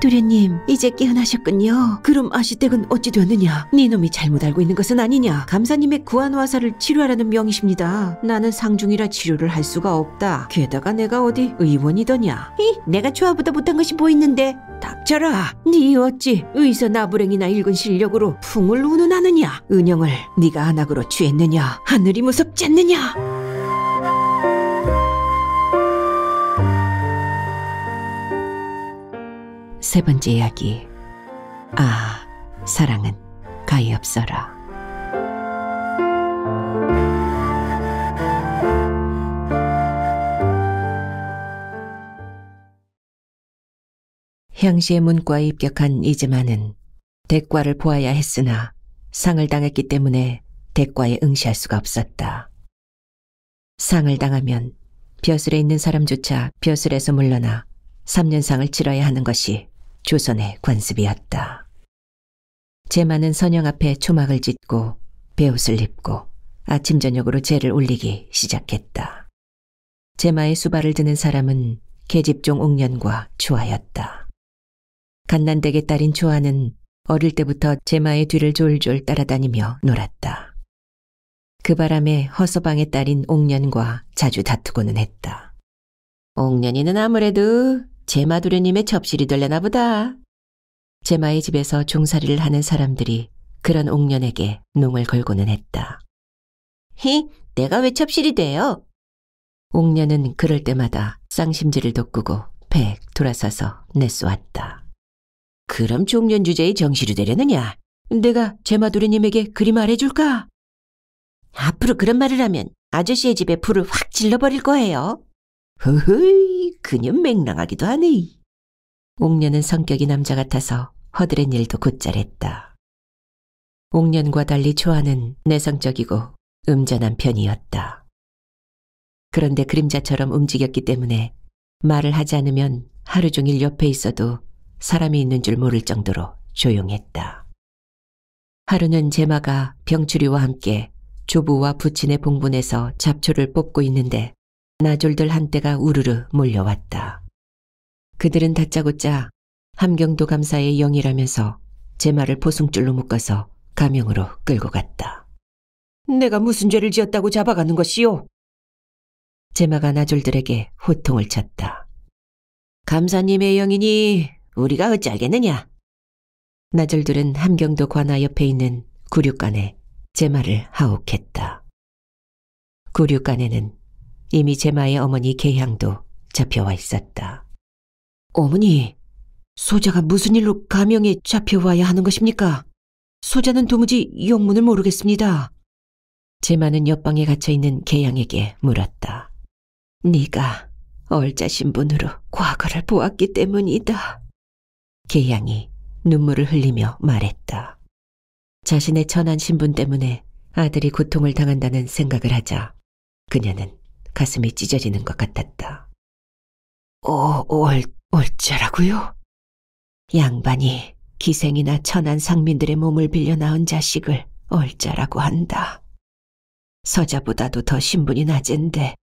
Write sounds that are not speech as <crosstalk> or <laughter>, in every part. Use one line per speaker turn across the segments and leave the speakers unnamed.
도련님 이제 깨어나셨군요. 그럼 아시댁은 어찌 되었느냐? 네 놈이 잘못 알고 있는 것은 아니냐? 감사님의 구한화사를 치료하라는 명이십니다. 나는 상중이라 치료를 할 수가 없다. 게다가 내가 어디 의원이더냐? 이 내가 좋아보다 못한 것이 보이는데 닥쳐라. 네 어찌 의사 나불행이나 읽은 실력으로 풍을 운운하느냐? 은영을 네가 안악으로 취했느냐? 하늘이 무섭지 않느냐? 세 번째 이야기. 아, 사랑은 가히 없어라. 향시의 문과에 입격한 이즈만은 대과를 보아야 했으나 상을 당했기 때문에 대과에 응시할 수가 없었다. 상을 당하면 벼슬에 있는 사람조차 벼슬에서 물러나 3년상을 치러야 하는 것이 조선의 관습이었다. 제마는 선영 앞에 초막을 짓고 배옷을 입고 아침 저녁으로 제를 올리기 시작했다. 제마의 수발을 드는 사람은 계집종 옥년과 초아였다 갓난댁의 딸인 초아는 어릴 때부터 제마의 뒤를 졸졸 따라다니며 놀았다. 그 바람에 허서방의 딸인 옥년과 자주 다투고는 했다. 옥년이는 아무래도 제마두련님의접실이 될려나 보다. 제마의 집에서 종살이를 하는 사람들이 그런 옥년에게 농을 걸고는 했다. 히, 내가 왜 접실이 돼요? 옥년은 그럴 때마다 쌍심지를 돋구고 팩 돌아서서 내쏘았다. 그럼 종년 주제의 정시이 되려느냐? 내가 제마두련님에게 그리 말해줄까? 앞으로 그런 말을 하면 아저씨의 집에 불을 확 질러버릴 거예요. 허허이 그년 맹랑하기도 하네. 옥녀는 성격이 남자 같아서 허드렛 일도 곧잘 했다. 옥년과 달리 초아는 내성적이고 음전한 편이었다. 그런데 그림자처럼 움직였기 때문에 말을 하지 않으면 하루 종일 옆에 있어도 사람이 있는 줄 모를 정도로 조용했다. 하루는 제마가 병추리와 함께 조부와 부친의 봉분에서 잡초를 뽑고 있는데 나졸들 한때가 우르르 몰려왔다. 그들은 다짜고짜 함경도 감사의 영이라면서 제 말을 보승줄로 묶어서 가명으로 끌고 갔다. 내가 무슨 죄를 지었다고 잡아가는 것이오? 제마가 나졸들에게 호통을 쳤다. 감사님의 영이니 우리가 어찌알겠느냐? 나졸들은 함경도 관아 옆에 있는 구류간에 제마를 하옥했다. 구류간에는 이미 제마의 어머니 계향도 잡혀와 있었다. 어머니, 소자가 무슨 일로 가명에 잡혀와야 하는 것입니까? 소자는 도무지 영문을 모르겠습니다. 제마는 옆방에 갇혀있는 계향에게 물었다. 네가 얼자 신분으로 과거를 보았기 때문이다. 계양이 눈물을 흘리며 말했다. 자신의 천한 신분 때문에 아들이 고통을 당한다는 생각을 하자 그녀는 가슴이 찢어지는 것 같았다. 오, 어, 올, 올자라고요? 양반이 기생이나 천한 상민들의 몸을 빌려 낳은 자식을 얼자라고 한다. 서자보다도 더 신분이 낮은데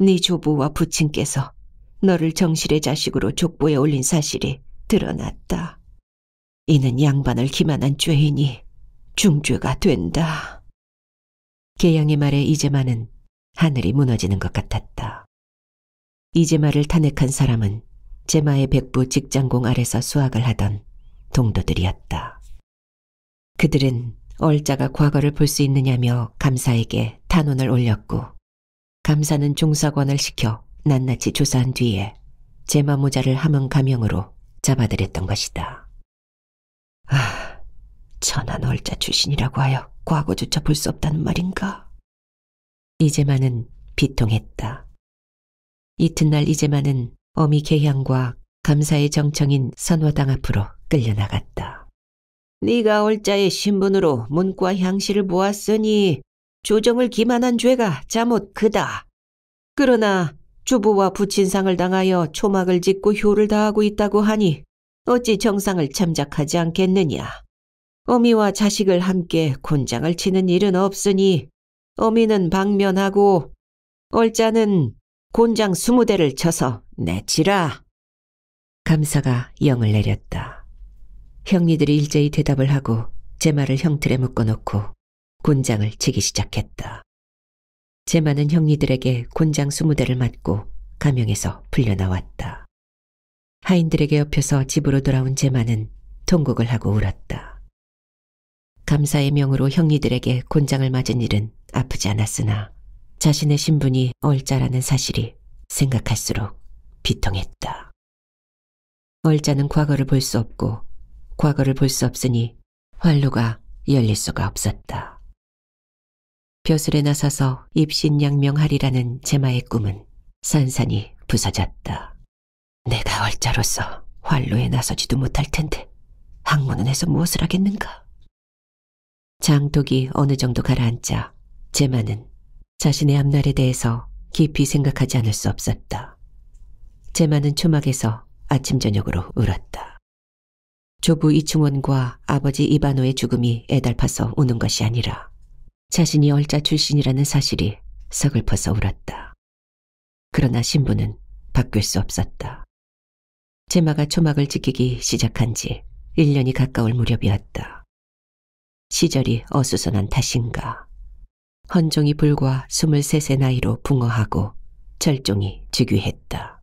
네 조부와 부친께서 너를 정실의 자식으로 족보에 올린 사실이 드러났다. 이는 양반을 기만한 죄인이 중죄가 된다. 계양의 말에 이제만은 하늘이 무너지는 것 같았다. 이제마를 탄핵한 사람은 제마의 백부 직장공 아래서 수학을 하던 동도들이었다. 그들은 얼자가 과거를 볼 수 있느냐며 감사에게 탄원을 올렸고 감사는 종사관을 시켜 낱낱이 조사한 뒤에 제마 모자를 함은 가명으로 잡아들였던 것이다. 아, 천한 얼자 출신이라고 하여 과거조차 볼 수 없다는 말인가? 이제만은 비통했다. 이튿날 이제만은 어미 개향과 감사의 정청인 선화당 앞으로 끌려나갔다. 네가 올자의 신분으로 문과 향실을 보았으니 조정을 기만한 죄가 자못크다 그러나 주부와 부친상을 당하여 초막을 짓고 효를 다하고 있다고 하니 어찌 정상을 참작하지 않겠느냐. 어미와 자식을 함께 곤장을 치는 일은 없으니 어미는 방면하고 얼자는 곤장 스무 대를 쳐서 내치라. 감사가 영을 내렸다. 형리들이 일제히 대답을 하고 제 말을 형틀에 묶어놓고 곤장을 치기 시작했다. 제마는 형리들에게 곤장 스무 대를 맞고 가명에서 풀려나왔다. 하인들에게 옆에서 집으로 돌아온 제마는 통곡을 하고 울었다. 감사의 명으로 형리들에게 곤장을 맞은 일은 아프지 않았으나 자신의 신분이 얼자라는 사실이 생각할수록 비통했다. 얼자는 과거를 볼 수 없고 과거를 볼 수 없으니 활로가 열릴 수가 없었다. 벼슬에 나서서 입신양명하리라는 제마의 꿈은 산산이 부서졌다. 내가 얼자로서 활로에 나서지도 못할 텐데 학문은 해서 무엇을 하겠는가? 장독이 어느 정도 가라앉자 제마는 자신의 앞날에 대해서 깊이 생각하지 않을 수 없었다. 제마는 초막에서 아침 저녁으로 울었다. 조부 이충원과 아버지 이반호의 죽음이 애달파서 우는 것이 아니라 자신이 얼자 출신이라는 사실이 서글퍼서 울었다. 그러나 신부는 바뀔 수 없었다. 제마가 초막을 지키기 시작한 지 1년이 가까울 무렵이었다. 시절이 어수선한 탓인가. 헌종이 불과 23세 나이로 붕어하고 철종이 즉위했다.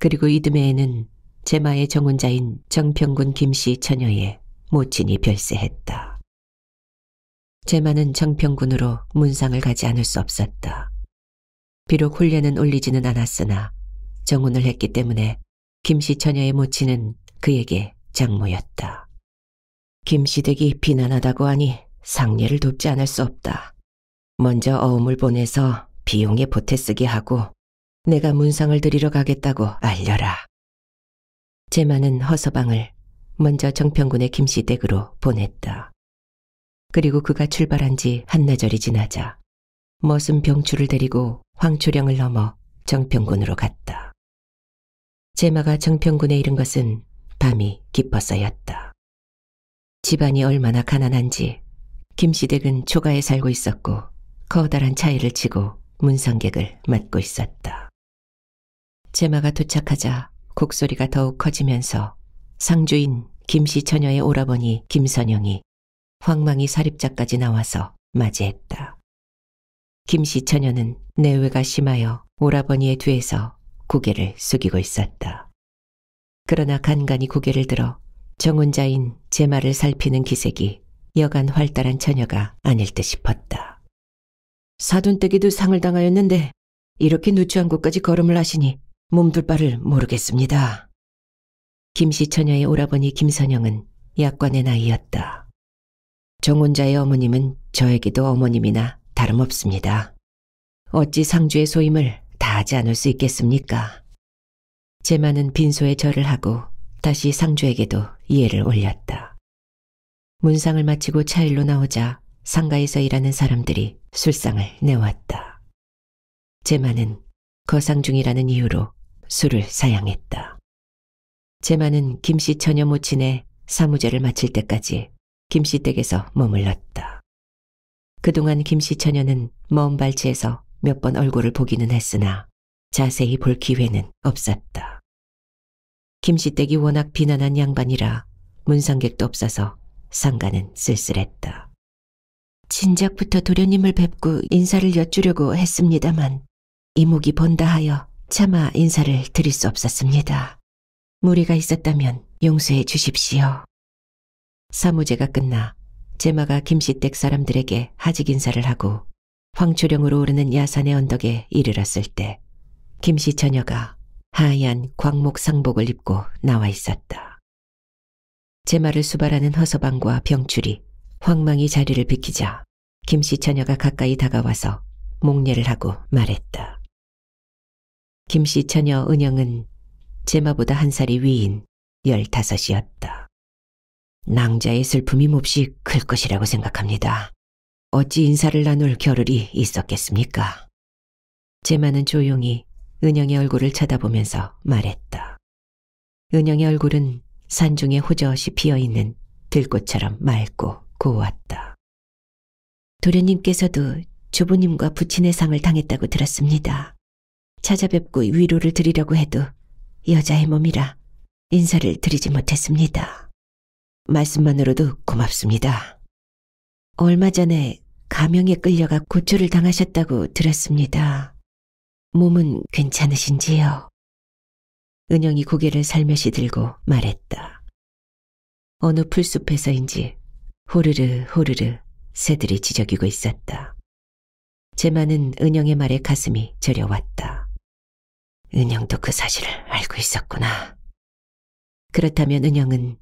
그리고 이듬해에는 제마의 정운자인 정평군 김씨 처녀의 모친이 별세했다. 제마는 정평군으로 문상을 가지 않을 수 없었다. 비록 훈련은 올리지는 않았으나 정운을 했기 때문에 김씨 처녀의 모친은 그에게 장모였다. 김씨 댁이 비난하다고 하니 상례를 돕지 않을 수 없다. 먼저 어음을 보내서 비용에 보태 쓰게 하고 내가 문상을 드리러 가겠다고 알려라. 제마는 허서방을 먼저 정평군의 김씨댁으로 보냈다. 그리고 그가 출발한 지 한나절이 지나자 머슴 병추를 데리고 황초령을 넘어 정평군으로 갔다. 제마가 정평군에 이른 것은 밤이 깊었어였다. 집안이 얼마나 가난한지 김시댁은 초가에 살고 있었고 커다란 차이를 치고 문성객을 맞고 있었다. 제마가 도착하자 곡소리가 더욱 커지면서 상주인 김씨 처녀의 오라버니 김선영이 황망이 사립자까지 나와서 맞이했다. 김씨 처녀는 내외가 심하여 오라버니의 뒤에서 고개를 숙이고 있었다. 그러나 간간히 고개를 들어 정혼자인 제마를 살피는 기색이 여간 활달한 처녀가 아닐 듯 싶었다. 사돈댁에도 상을 당하였는데 이렇게 누추한 곳까지 걸음을 하시니 몸둘 바를 모르겠습니다. 김씨 처녀의 오라버니 김선영은 약관의 나이였다. 정혼자의 어머님은 저에게도 어머님이나 다름없습니다. 어찌 상주의 소임을 다하지 않을 수 있겠습니까? 제마는 빈소에 절을 하고 다시 상주에게도 이해를 올렸다. 문상을 마치고 차일로 나오자 상가에서 일하는 사람들이 술상을 내왔다. 제마는 거상 중이라는 이유로 술을 사양했다. 제마는 김씨 처녀 모친의 사무제를 마칠 때까지 김씨 댁에서 머물렀다. 그동안 김씨 처녀는 먼 발치에서 몇 번 얼굴을 보기는 했으나 자세히 볼 기회는 없었다. 김씨 댁이 워낙 비난한 양반이라 문상객도 없어서 상가는 쓸쓸했다. 진작부터 도련님을 뵙고 인사를 여쭈려고 했습니다만 이목이 본다 하여 차마 인사를 드릴 수 없었습니다. 무리가 있었다면 용서해 주십시오. 사무제가 끝나 제마가 김씨댁 사람들에게 하직 인사를 하고 황초령으로 오르는 야산의 언덕에 이르렀을 때 김씨 처녀가 하얀 광목 상복을 입고 나와 있었다. 제마를 수발하는 허서방과 병출이 황망이 자리를 비키자 김씨 처녀가 가까이 다가와서 목례를 하고 말했다. 김씨 처녀 은영은 제마보다 한 살이 위인 열다섯이었다. 낭자의 슬픔이 몹시 클 것이라고 생각합니다. 어찌 인사를 나눌 겨를이 있었겠습니까? 제마는 조용히 은영의 얼굴을 쳐다보면서 말했다. 은영의 얼굴은 산중에 호젓이 피어있는 들꽃처럼 맑고 고왔다. 도련님께서도 조부님과 부친의 상을 당했다고 들었습니다. 찾아뵙고 위로를 드리려고 해도 여자의 몸이라 인사를 드리지 못했습니다. 말씀만으로도 고맙습니다. 얼마 전에 가명에 끌려가 고초를 당하셨다고 들었습니다. 몸은 괜찮으신지요? 은영이 고개를 살며시 들고 말했다. 어느 풀숲에서인지 호르르 호르르 새들이 지저귀고 있었다. 제마는 은영의 말에 가슴이 저려왔다. 은영도 그 사실을 알고 있었구나. 그렇다면 은영은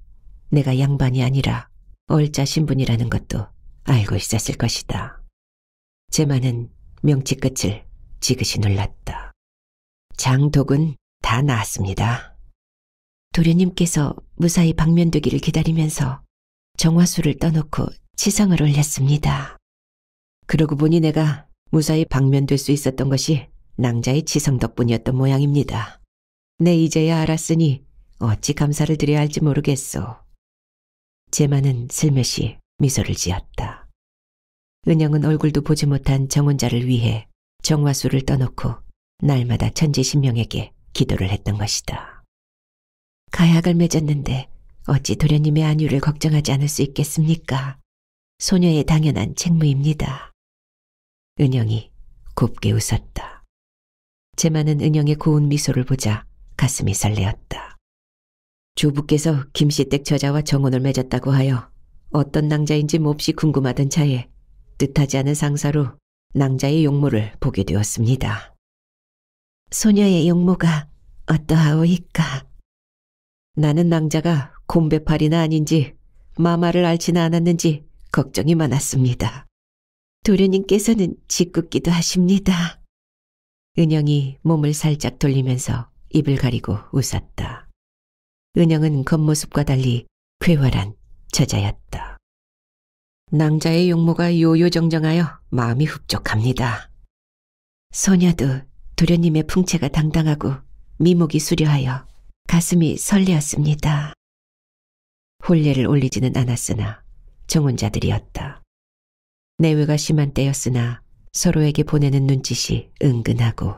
내가 양반이 아니라 얼자 신분이라는 것도 알고 있었을 것이다. 제마는 명치 끝을 지그시 눌렀다. 장독은 다 나았습니다. 도련님께서 무사히 방면되기를 기다리면서 정화수를 떠놓고 치상을 올렸습니다. 그러고 보니 내가 무사히 방면될 수 있었던 것이 낭자의 치성 덕분이었던 모양입니다. 내 이제야 알았으니 어찌 감사를 드려야 할지 모르겠소. 제마는 슬며시 미소를 지었다. 은영은 얼굴도 보지 못한 정혼자를 위해 정화수를 떠놓고 날마다 천지신명에게 기도를 했던 것이다. 가약을 맺었는데 어찌 도련님의 안위를 걱정하지 않을 수 있겠습니까? 소녀의 당연한 책무입니다. 은영이 곱게 웃었다. 제마는 은영의 고운 미소를 보자 가슴이 설레었다. 조부께서 김씨댁 저자와 정혼을 맺었다고 하여 어떤 낭자인지 몹시 궁금하던 차에 뜻하지 않은 상사로 낭자의 용모를 보게 되었습니다. 소녀의 용모가 어떠하오이까? 나는 낭자가 곰배팔이나 아닌지 마마를 알지는 않았는지 걱정이 많았습니다. 도련님께서는 짓궂기도 하십니다. 은영이 몸을 살짝 돌리면서 입을 가리고 웃었다. 은영은 겉모습과 달리 괴활한 처자였다 낭자의 용모가 요요정정하여 마음이 흡족합니다. 소녀도 도련님의 풍채가 당당하고 미목이 수려하여 가슴이 설레었습니다. 혼례를 올리지는 않았으나 정혼자들이었다. 내외가 심한 때였으나 서로에게 보내는 눈짓이 은근하고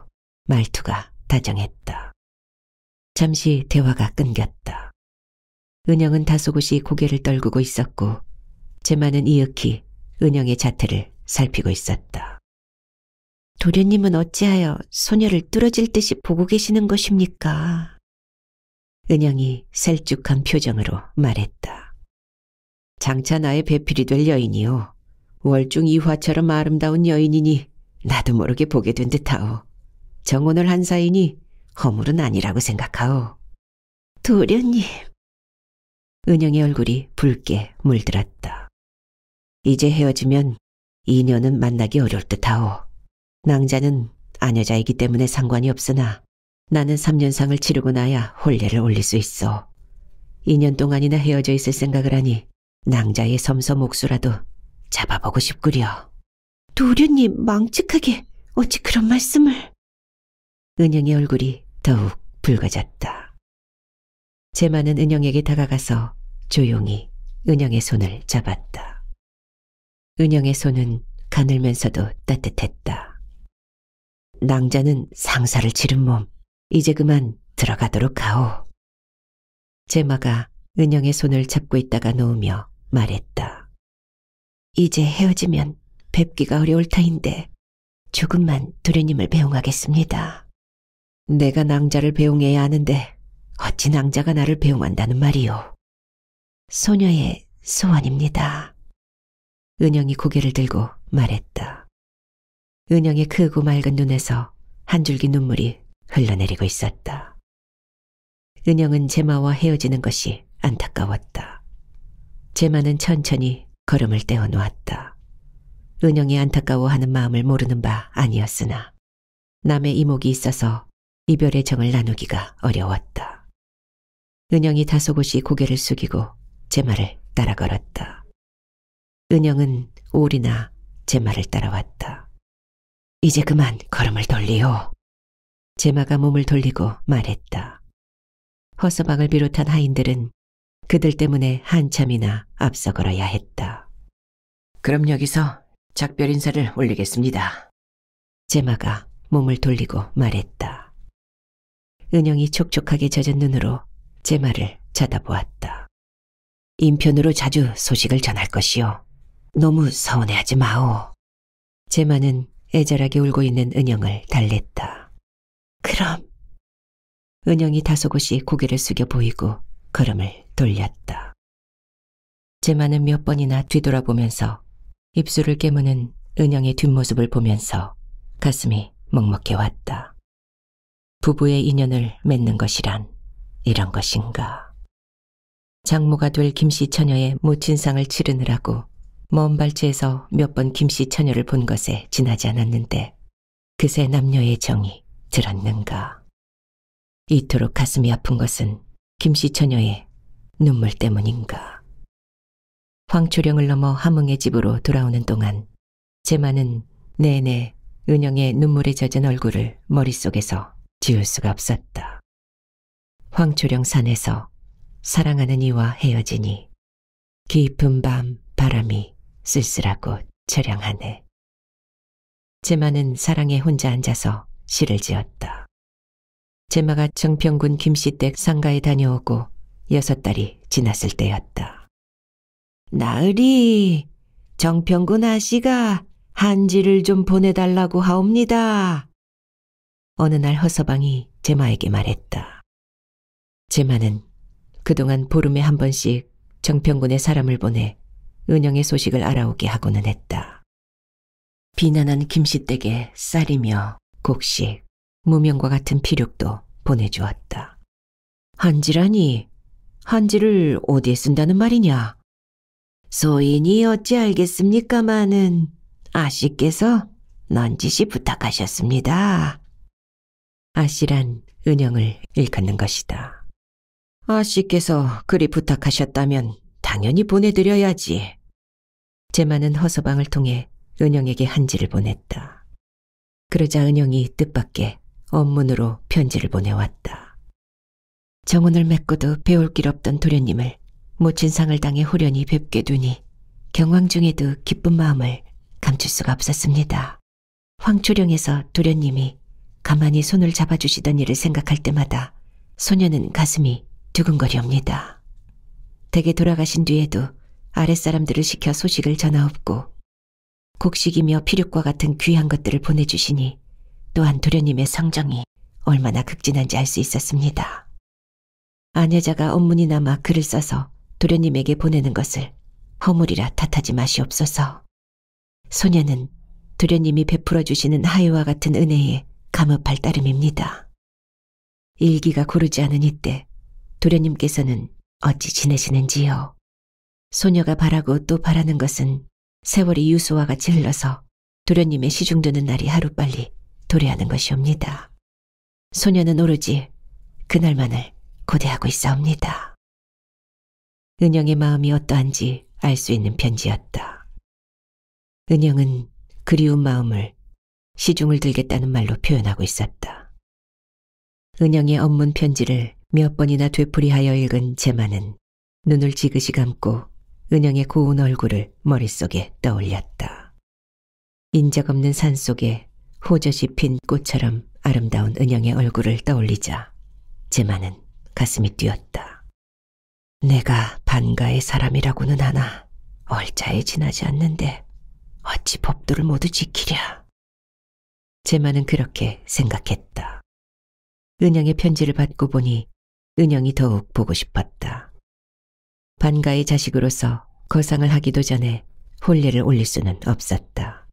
말투가 다정했다. 잠시 대화가 끊겼다. 은영은 다소곳이 고개를 떨구고 있었고 제만은 이윽히 은영의 자태를 살피고 있었다. 도련님은 어찌하여 소녀를 뚫어질 듯이 보고 계시는 것입니까? 은영이 셀쭉한 표정으로 말했다. 장차 나의 배필이 될 여인이요. 월중 이화처럼 아름다운 여인이니 나도 모르게 보게 된 듯하오. 정혼을 한 사이니 허물은 아니라고 생각하오. 도련님. 은영의 얼굴이 붉게 물들었다. 이제 헤어지면 이녀는 만나기 어려울 듯하오. 낭자는 아녀자이기 때문에 상관이 없으나 나는 3년상을 치르고 나야 혼례를 올릴 수 있어. 2년 동안이나 헤어져 있을 생각을 하니 낭자의 섬서목수라도 잡아보고 싶구려. 도련님 망측하게 어찌 그런 말씀을. 은영의 얼굴이 더욱 붉어졌다. 제마는 은영에게 다가가서 조용히 은영의 손을 잡았다. 은영의 손은 가늘면서도 따뜻했다. 낭자는 상사를 치른 몸, 이제 그만 들어가도록 하오. 제마가 은영의 손을 잡고 있다가 놓으며 말했다. 이제 헤어지면 뵙기가 어려울 터인데 조금만 도련님을 배웅하겠습니다. 내가 낭자를 배웅해야 하는데 어찌 낭자가 나를 배웅한다는 말이오. 소녀의 소원입니다. 은영이 고개를 들고 말했다. 은영의 크고 그 맑은 눈에서 한 줄기 눈물이 흘러내리고 있었다. 은영은 제마와 헤어지는 것이 안타까웠다. 제마는 천천히 걸음을 떼어놓았다. 은영이 안타까워하는 마음을 모르는 바 아니었으나 남의 이목이 있어서 이별의 정을 나누기가 어려웠다. 은영이 다소곳이 고개를 숙이고 제마를 따라 걸었다. 은영은 오리나 제마를 따라왔다. 이제 그만 걸음을 돌리오. 제마가 몸을 돌리고 말했다. 허서방을 비롯한 하인들은 그들 때문에 한참이나 앞서걸어야 했다. 그럼 여기서 작별 인사를 올리겠습니다. 제마가 몸을 돌리고 말했다. 은영이 촉촉하게 젖은 눈으로 제마를 쳐다보았다. 인편으로 자주 소식을 전할 것이요. 너무 서운해하지 마오. 제마는 애절하게 울고 있는 은영을 달랬다. 그럼. 은영이 다소곳이 고개를 숙여 보이고 걸음을 돌렸다. 제만은몇 번이나 뒤돌아보면서 입술을 깨무는 은영의 뒷모습을 보면서 가슴이 먹먹해 왔다. 부부의 인연을 맺는 것이란 이런 것인가. 장모가 될 김씨 처녀의 모친상을 치르느라고 먼 발치에서 몇 번 김씨 처녀를 본 것에 지나지 않았는데 그새 남녀의 정이 들었는가. 이토록 가슴이 아픈 것은 김씨 처녀의 눈물 때문인가. 황초령을 넘어 함흥의 집으로 돌아오는 동안 제마는 내내 은영의 눈물에 젖은 얼굴을 머릿속에서 지울 수가 없었다. 황초령 산에서 사랑하는 이와 헤어지니 깊은 밤 바람이 쓸쓸하고 처량하네. 제마는 사랑에 혼자 앉아서 시를 지었다. 제마가 정평군 김씨댁 상가에 다녀오고 여섯 달이 지났을 때였다. 나으리, 정평군 아씨가 한지를 좀 보내달라고 하옵니다. 어느 날 허서방이 제마에게 말했다. 제마는 그동안 보름에 한 번씩 정평군의 사람을 보내 은영의 소식을 알아오게 하고는 했다. 비난한 김씨 댁에 쌀이며 곡식, 무명과 같은 피력도 보내주었다. 한지라니, 한지를 어디에 쓴다는 말이냐? 소인이 어찌 알겠습니까마는 아씨께서 넌지시 부탁하셨습니다. 아씨란 은영을 일컫는 것이다. 아씨께서 그리 부탁하셨다면 당연히 보내드려야지. 제마는 허서방을 통해 은영에게 한지를 보냈다. 그러자 은영이 뜻밖의 업문으로 편지를 보내왔다. 정원을 맺고도 배울 길 없던 도련님을 모친상을 당해 후련히 뵙게 되니 경황 중에도 기쁜 마음을 감출 수가 없었습니다. 황초령에서 도련님이 가만히 손을 잡아주시던 일을 생각할 때마다 소녀는 가슴이 두근거리옵니다. 댁에 돌아가신 뒤에도 아랫사람들을 시켜 소식을 전하옵고 곡식이며 피륙과 같은 귀한 것들을 보내주시니 또한 도련님의 성정이 얼마나 극진한지 알 수 있었습니다. 아내자가 언문이 나마 글을 써서 도련님에게 보내는 것을 허물이라 탓하지 마시옵소서. 소녀는 도련님이 베풀어 주시는 하유와 같은 은혜에 감업할 따름입니다. 일기가 고르지 않은 이때 도련님께서는 어찌 지내시는지요. 소녀가 바라고 또 바라는 것은 세월이 유수와 같이 흘러서 도련님의 시중드는 날이 하루빨리 도래하는 것이옵니다. 소녀는 오로지 그날만을 고대하고 있사옵니다. 은영의 마음이 어떠한지 알 수 있는 편지였다. 은영은 그리운 마음을 시중을 들겠다는 말로 표현하고 있었다. 은영의 업문 편지를 몇 번이나 되풀이하여 읽은 제만은 눈을 지그시 감고 은영의 고운 얼굴을 머릿속에 떠올렸다. 인적 없는 산 속에 호젓이 핀 꽃처럼 아름다운 은영의 얼굴을 떠올리자 제만은 가슴이 뛰었다. 내가 반가의 사람이라고는 하나 얼차에 지나지 않는데 어찌 법도를 모두 지키랴. 제만은 그렇게 생각했다. 은영의 편지를 받고 보니 은영이 더욱 보고 싶었다. 반가의 자식으로서 거상을 하기도 전에 혼례를 올릴 수는 없었다.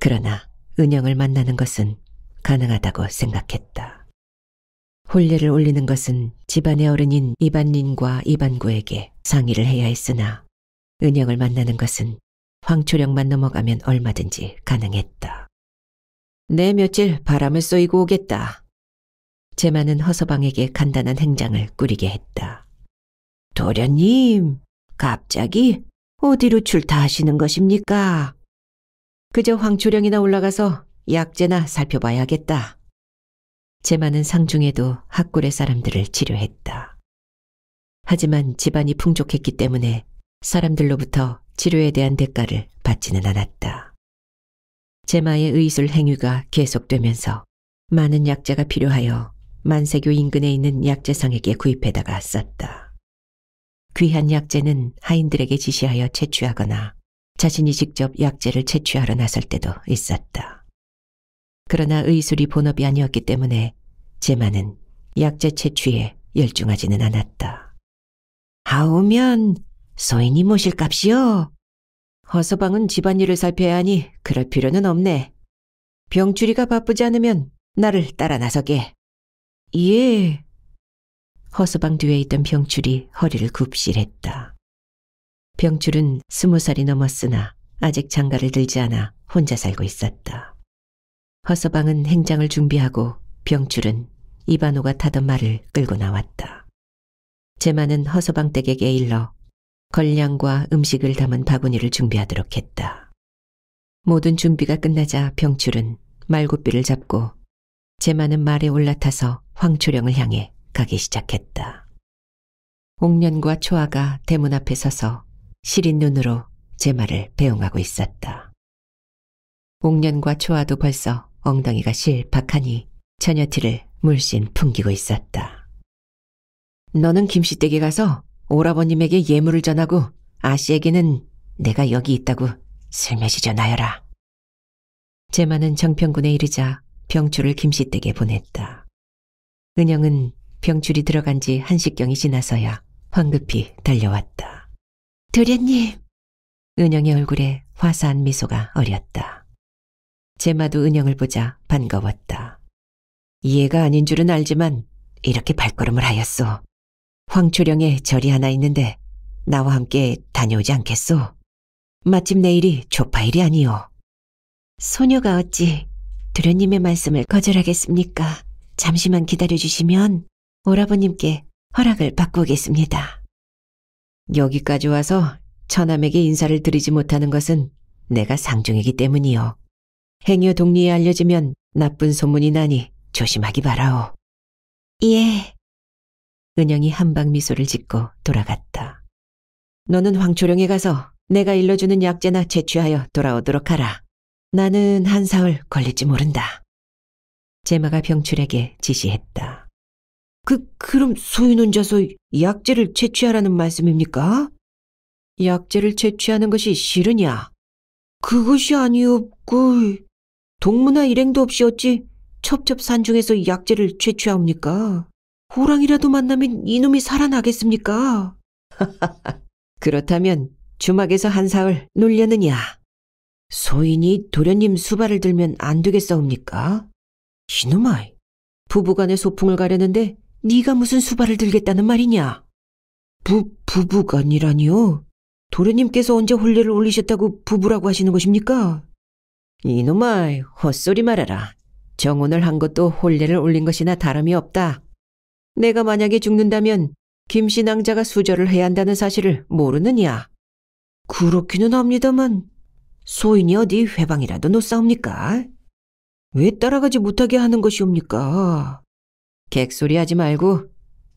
그러나 은영을 만나는 것은 가능하다고 생각했다. 혼례를 올리는 것은 집안의 어른인 이반린과 이반구에게 상의를 해야 했으나 은영을 만나는 것은 황초령만 넘어가면 얼마든지 가능했다. 내 며칠 바람을 쏘이고 오겠다. 제마는 허서방에게 간단한 행장을 꾸리게 했다. 도련님, 갑자기 어디로 출타하시는 것입니까? 그저 황초령이나 올라가서 약재나 살펴봐야겠다. 제마는 상중에도 학골의 사람들을 치료했다. 하지만 집안이 풍족했기 때문에 사람들로부터 치료에 대한 대가를 받지는 않았다. 제마의 의술 행위가 계속되면서 많은 약재가 필요하여 만세교 인근에 있는 약재상에게 구입해다가 썼다. 귀한 약재는 하인들에게 지시하여 채취하거나 자신이 직접 약재를 채취하러 나설 때도 있었다. 그러나 의술이 본업이 아니었기 때문에 제마는 약재 채취에 열중하지는 않았다. 하오면 소인이 모실 값이요. 허서방은 집안일을 살펴야 하니 그럴 필요는 없네. 병추리가 바쁘지 않으면 나를 따라 나서게. 예, 허서방 뒤에 있던 병출이 허리를 굽실했다. 병출은 스무 살이 넘었으나 아직 장가를 들지 않아 혼자 살고 있었다. 허서방은 행장을 준비하고 병출은 이반호가 타던 말을 끌고 나왔다. 제마는 허서방 댁에게 일러 걸량과 음식을 담은 바구니를 준비하도록 했다. 모든 준비가 끝나자 병출은 말굽비를 잡고 제마는 말에 올라타서 황초령을 향해 가기 시작했다. 옥년과 초아가 대문 앞에 서서 시린 눈으로 제 말을 배웅하고 있었다. 옥년과 초아도 벌써 엉덩이가 실박하니 처녀티를 물씬 풍기고 있었다. 너는 김씨댁에 가서 오라버님에게 예물을 전하고 아씨에게는 내가 여기 있다고 슬며시 전하여라. 제마는 정평군에 이르자 병주를 김씨댁에 보냈다. 은영은 병줄이 들어간 지 한식경이 지나서야 황급히 달려왔다. 도련님! 은영의 얼굴에 화사한 미소가 어렸다. 제마도 은영을 보자 반가웠다. 이해가 아닌 줄은 알지만 이렇게 발걸음을 하였소. 황초령에 절이 하나 있는데 나와 함께 다녀오지 않겠소? 마침 내일이 조파일이 아니오. 소녀가 어찌 도련님의 말씀을 거절하겠습니까? 잠시만 기다려주시면 오라버님께 허락을 받고 오겠습니다. 여기까지 와서 처남에게 인사를 드리지 못하는 것은 내가 상중이기 때문이요. 행여 동리에 알려지면 나쁜 소문이 나니 조심하기 바라오. 예. 은영이 한방 미소를 짓고 돌아갔다. 너는 황초령에 가서 내가 일러주는 약재나 채취하여 돌아오도록 하라. 나는 한 사흘 걸릴지 모른다. 제마가 병출에게 지시했다. 그, 그럼 소인 혼자서 약재를 채취하라는 말씀입니까? 약재를 채취하는 것이 싫으냐? 그것이 아니었고동문화 일행도 없이 어찌 첩첩산중에서 약재를 채취하옵니까? 호랑이라도 만나면 이놈이 살아나겠습니까? <laughs> 그렇다면 주막에서 한 사흘 놀려느냐? 소인이 도련님 수발을 들면 안 되겠사옵니까? 이놈아, 부부간의 소풍을 가려는데 네가 무슨 수발을 들겠다는 말이냐? 부, 부부가 아니라니요? 도련님께서 언제 혼례를 올리셨다고 부부라고 하시는 것입니까? 이놈아, 헛소리 말아라. 정혼을 한 것도 혼례를 올린 것이나 다름이 없다. 내가 만약에 죽는다면 김씨 낭자가 수절을 해야 한다는 사실을 모르느냐? 그렇기는 합니다만 소인이 어디 회방이라도 놓사옵니까? 왜 따라가지 못하게 하는 것이옵니까? 객소리 하지 말고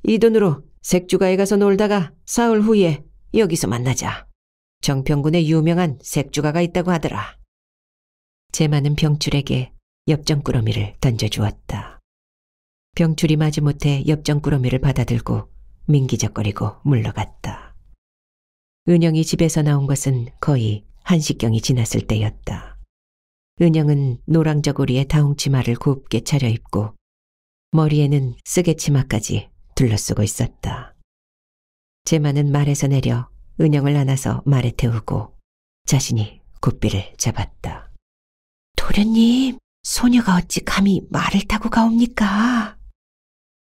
이 돈으로 색주가에 가서 놀다가 사흘 후에 여기서 만나자. 정평군에 유명한 색주가가 있다고 하더라. 제마은 병출에게 엽전꾸러미를 던져주었다. 병출이 마지못해 엽전꾸러미를 받아들고 민기적거리고 물러갔다. 은영이 집에서 나온 것은 거의 한식경이 지났을 때였다. 은영은 노랑저고리에 다홍치마를 곱게 차려입고 머리에는 쓰개 치마까지 둘러쓰고 있었다. 제마는 말에서 내려 은영을 안아서 말에 태우고 자신이 굽비를 잡았다. 도련님, 소녀가 어찌 감히 말을 타고 가옵니까?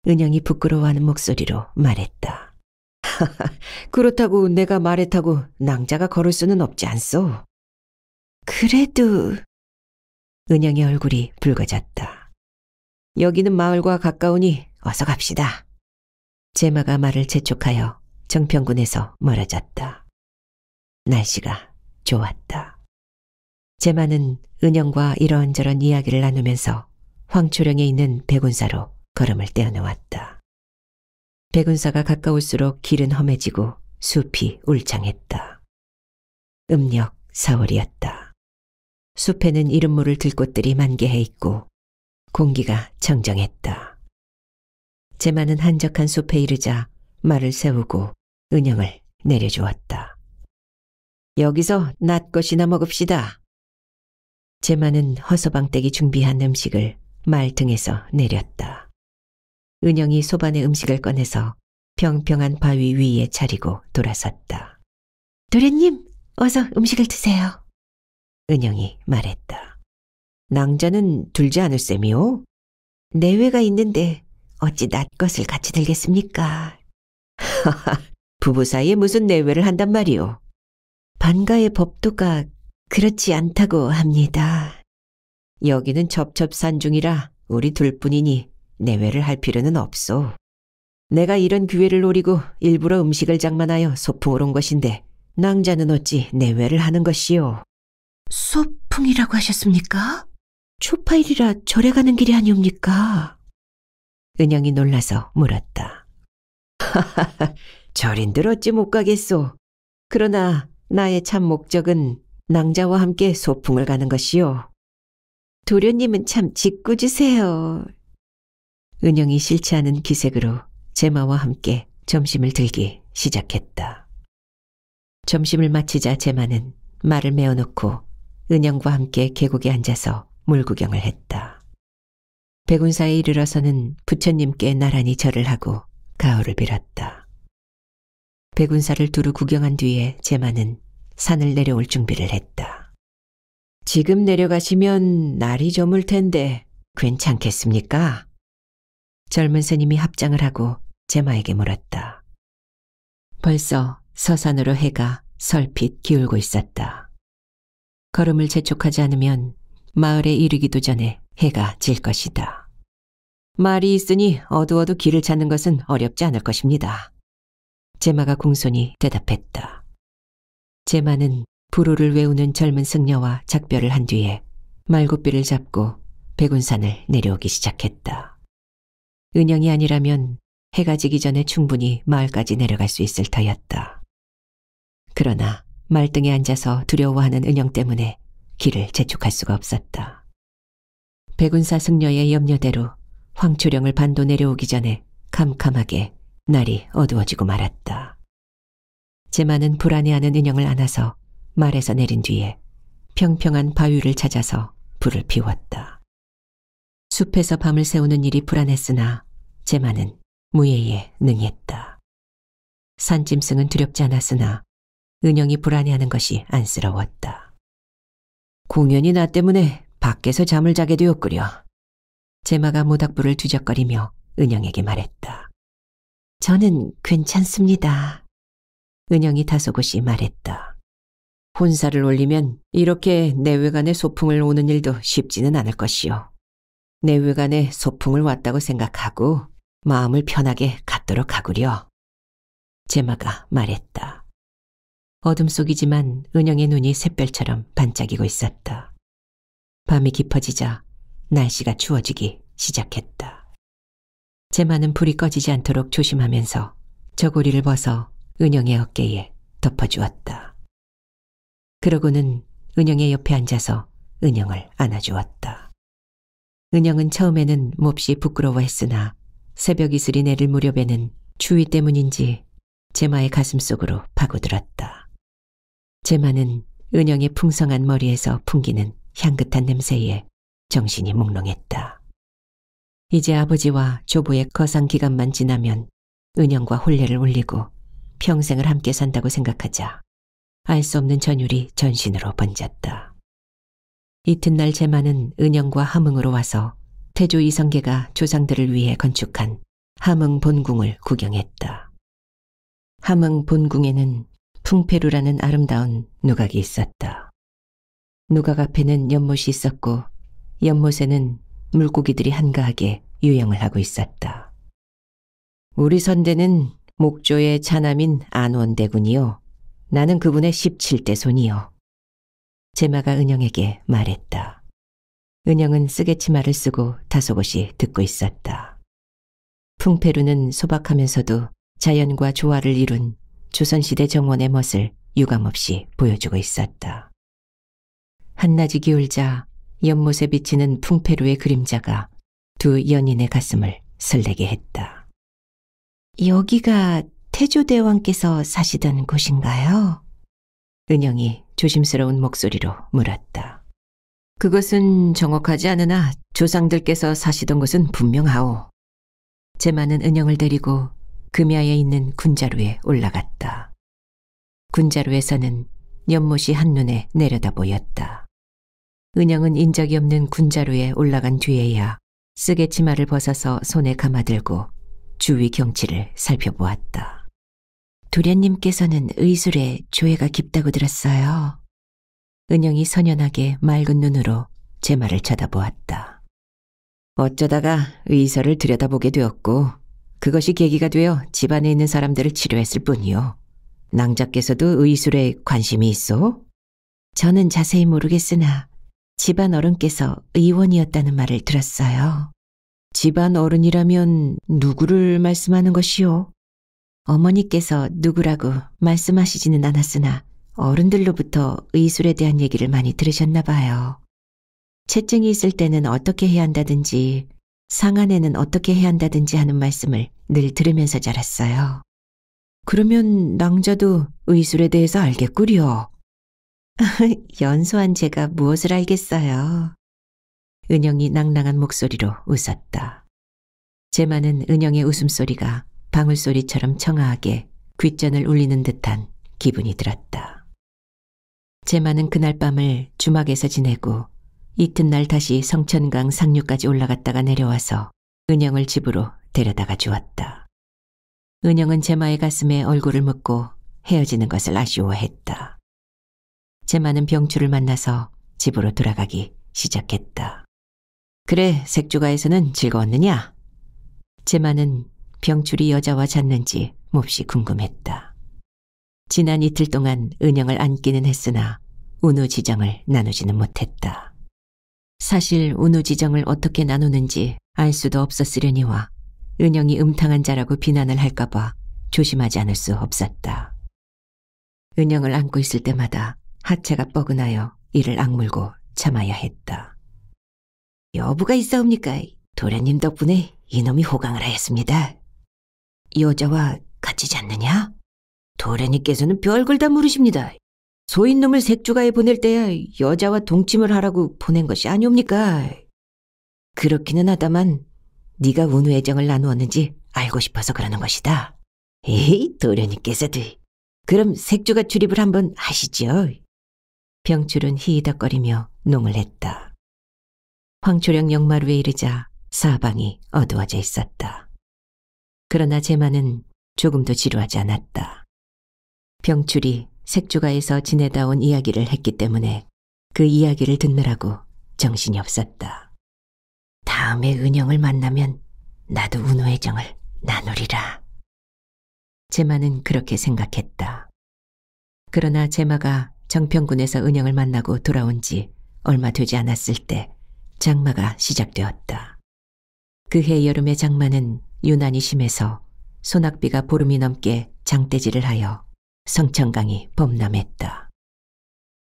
은영이 부끄러워하는 목소리로 말했다. <laughs> 그렇다고 내가 말에 타고 낭자가 걸을 수는 없지 않소. 그래도 은영의 얼굴이 붉어졌다. 여기는 마을과 가까우니 어서 갑시다. 제마가 말을 재촉하여 정평군에서 멀어졌다. 날씨가 좋았다. 제마는 은영과 이런저런 이야기를 나누면서 황초령에 있는 백운사로 걸음을 떼어놓았다. 백운사가 가까울수록 길은 험해지고 숲이 울창했다. 음력 4월이었다. 숲에는 이름 모를 들꽃들이 만개해 있고 공기가 정정했다 제마는 한적한 숲에 이르자 말을 세우고 은영을 내려주었다. 여기서 낮것이나 먹읍시다. 제마는 허서방댁이 준비한 음식을 말 등에서 내렸다. 은영이 소반의 음식을 꺼내서 평평한 바위 위에 차리고 돌아섰다. 도련님, 어서 음식을 드세요. 은영이 말했다. 낭자는 들지 않을 셈이오 내외가 있는데 어찌 낯 것을 같이 들겠습니까? 하하, <laughs> 부부 사이에 무슨 내외를 한단 말이오. 반가의 법도가 그렇지 않다고 합니다. 여기는 접첩산 중이라 우리 둘뿐이니 내외를 할 필요는 없소. 내가 이런 기회를 노리고 일부러 음식을 장만하여 소풍을 온 것인데 낭자는 어찌 내외를 하는 것이오 소풍이라고 하셨습니까? 초파일이라 절에 가는 길이 아니옵니까? 은영이 놀라서 물었다. 하하하, 절인들 었지못 가겠소. 그러나 나의 참 목적은 낭자와 함께 소풍을 가는 것이요. 도련님은 참 짓궂으세요. 은영이 싫지 않은 기색으로 제마와 함께 점심을 들기 시작했다. 점심을 마치자 제마는 말을 메어놓고 은영과 함께 계곡에 앉아서 물구경을 했다. 백운사에 이르러서는 부처님께 나란히 절을 하고 가호를 빌었다. 백운사를 두루 구경한 뒤에 제마는 산을 내려올 준비를 했다. 지금 내려가시면 날이 저물 텐데 괜찮겠습니까? 젊은 스님이 합장을 하고 제마에게 물었다. 벌써 서산으로 해가 설핏 기울고 있었다. 걸음을 재촉하지 않으면 마을에 이르기도 전에 해가 질 것이다. 말이 있으니 어두워도 길을 찾는 것은 어렵지 않을 것입니다. 제마가 공손히 대답했다. 제마는 부루를 외우는 젊은 승려와 작별을 한 뒤에 말굽비를 잡고 백운산을 내려오기 시작했다. 은영이 아니라면 해가 지기 전에 충분히 마을까지 내려갈 수 있을 터였다. 그러나 말등에 앉아서 두려워하는 은영 때문에 길을 재촉할 수가 없었다. 백운사 승려의 염려대로 황초령을 반도 내려오기 전에 캄캄하게 날이 어두워지고 말았다. 제마는 불안해하는 인형을 안아서 말에서 내린 뒤에 평평한 바위를 찾아서 불을 피웠다. 숲에서 밤을 새우는 일이 불안했으나 제마는 무예에 능했다. 산짐승은 두렵지 않았으나 은영이 불안해하는 것이 안쓰러웠다. 공연이 나 때문에 밖에서 잠을 자게 되었구려. 제마가 모닥불을 뒤적거리며 은영에게 말했다. 저는 괜찮습니다. 은영이 다소곳이 말했다. 혼사를 올리면 이렇게 내외간의 소풍을 오는 일도 쉽지는 않을 것이요. 내외간의 소풍을 왔다고 생각하고 마음을 편하게 갖도록 하구려. 제마가 말했다. 어둠 속이지만 은영의 눈이 샛별처럼 반짝이고 있었다. 밤이 깊어지자 날씨가 추워지기 시작했다. 제 많은 불이 꺼지지 않도록 조심하면서 저고리를 벗어 은영의 어깨에 덮어주었다. 그러고는 은영의 옆에 앉아서 은영을 안아주었다. 은영은 처음에는 몹시 부끄러워했으나 새벽 이슬이 내릴 무렵에는 추위 때문인지 제마의 가슴 속으로 파고들었다. 제마는 은영의 풍성한 머리에서 풍기는 향긋한 냄새에 정신이 몽롱했다. 이제 아버지와 조부의 거상 기간만 지나면 은영과 혼례를 올리고 평생을 함께 산다고 생각하자 알 수 없는 전율이 전신으로 번졌다. 이튿날 제마는 은영과 함흥으로 와서 태조 이성계가 조상들을 위해 건축한 함흥 본궁을 구경했다. 함흥 본궁에는 풍페루라는 아름다운 누각이 있었다. 누각 앞에는 연못이 있었고 연못에는 물고기들이 한가하게 유영을 하고 있었다. 우리 선대는 목조의 차남인 안원대군이요. 나는 그분의 17대 손이요. 제마가 은영에게 말했다. 은영은 쓰개치마를 쓰고 다소곳이 듣고 있었다. 풍페루는 소박하면서도 자연과 조화를 이룬 조선시대 정원의 멋을 유감없이 보여주고 있었다. 한낮이 기울자 연못에 비치는 풍패루의 그림자가 두 연인의 가슴을 설레게 했다. 여기가 태조대왕께서 사시던 곳인가요? 은영이 조심스러운 목소리로 물었다. 그것은 정확하지 않으나 조상들께서 사시던 곳은 분명하오. 제마는 은영을 데리고 금야에 있는 군자루에 올라갔다. 군자루에서는 연못이 한눈에 내려다 보였다. 은영은 인적이 없는 군자루에 올라간 뒤에야 쓰개 치마를 벗어서 손에 감아들고 주위 경치를 살펴보았다. 도련님께서는 의술에 조예가 깊다고 들었어요. 은영이 선연하게 맑은 눈으로 제 말을 쳐다보았다. 어쩌다가 의사를 들여다보게 되었고 그것이 계기가 되어 집안에 있는 사람들을 치료했을 뿐이요. 낭자께서도 의술에 관심이 있어? 저는 자세히 모르겠으나 집안 어른께서 의원이었다는 말을 들었어요. 집안 어른이라면 누구를 말씀하는 것이요? 어머니께서 누구라고 말씀하시지는 않았으나 어른들로부터 의술에 대한 얘기를 많이 들으셨나 봐요. 채증이 있을 때는 어떻게 해야 한다든지 상한에는 어떻게 해야 한다든지 하는 말씀을 늘 들으면서 자랐어요. 그러면 낭자도 의술에 대해서 알겠구려. <laughs> 연소한 제가 무엇을 알겠어요. 은영이 낭낭한 목소리로 웃었다. 제만은 은영의 웃음소리가 방울소리처럼 청아하게 귓전을 울리는 듯한 기분이 들었다. 제만은 그날 밤을 주막에서 지내고 이튿날 다시 성천강 상류까지 올라갔다가 내려와서 은영을 집으로 데려다가 주었다. 은영은 제마의 가슴에 얼굴을 묻고 헤어지는 것을 아쉬워했다. 제마는 병주를 만나서 집으로 돌아가기 시작했다. 그래, 색주가에서는 즐거웠느냐? 제마는 병출이 여자와 잤는지 몹시 궁금했다. 지난 이틀 동안 은영을 안기는 했으나 운우 지정을 나누지는 못했다. 사실 운우지정을 어떻게 나누는지 알 수도 없었으려니와 은영이 음탕한 자라고 비난을 할까봐 조심하지 않을 수 없었다. 은영을 안고 있을 때마다 하체가 뻐근하여 이를 악물고 참아야 했다. 여부가 있사옵니까? 도련님 덕분에 이놈이 호강을 하였습니다. 여자와 같이잤느냐 도련님께서는 별걸 다 모르십니다. 소인놈을 색조가에 보낼 때야 여자와 동침을 하라고 보낸 것이 아니옵니까? 그렇기는 하다만 네가 운우애정을 나누었는지 알고 싶어서 그러는 것이다. 에이, 도련님께서도. 그럼 색조가 출입을 한번 하시지요. 병출은 히이닥거리며 농을 했다. 황초령 역마루에 이르자 사방이 어두워져 있었다. 그러나 제만은 조금도 지루하지 않았다. 병출이 색주가에서 지내다 온 이야기를 했기 때문에 그 이야기를 듣느라고 정신이 없었다. 다음에 은영을 만나면 나도 운호의 정을 나누리라. 제마는 그렇게 생각했다. 그러나 제마가 정평군에서 은영을 만나고 돌아온 지 얼마 되지 않았을 때 장마가 시작되었다. 그 해 여름의 장마는 유난히 심해서 소낙비가 보름이 넘게 장대지를 하여 성천강이 범람했다.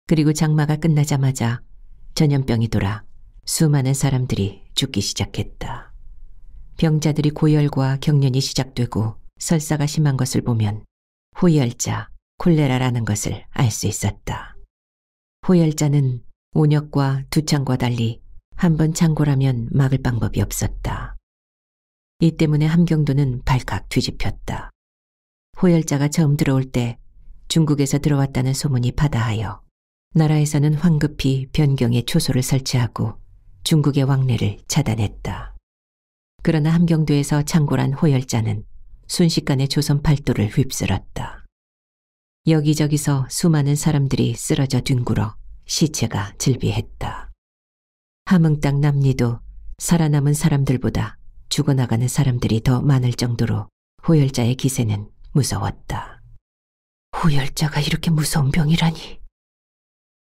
그리고 장마가 끝나자마자 전염병이 돌아 수많은 사람들이 죽기 시작했다. 병자들이 고열과 경련이 시작되고 설사가 심한 것을 보면 호열자, 콜레라라는 것을 알 수 있었다. 호열자는 온역과 두창과 달리 한 번 창고라면 막을 방법이 없었다. 이 때문에 함경도는 발칵 뒤집혔다. 호열자가 처음 들어올 때 중국에서 들어왔다는 소문이 파다하여 나라에서는 황급히 변경의 초소를 설치하고 중국의 왕래를 차단했다. 그러나 함경도에서 창궐한 호열자는 순식간에 조선 팔도를 휩쓸었다. 여기저기서 수많은 사람들이 쓰러져 뒹굴어 시체가 질비했다. 함흥땅 남리도 살아남은 사람들보다 죽어나가는 사람들이 더 많을 정도로 호열자의 기세는 무서웠다. 고열자가 이렇게 무서운 병이라니.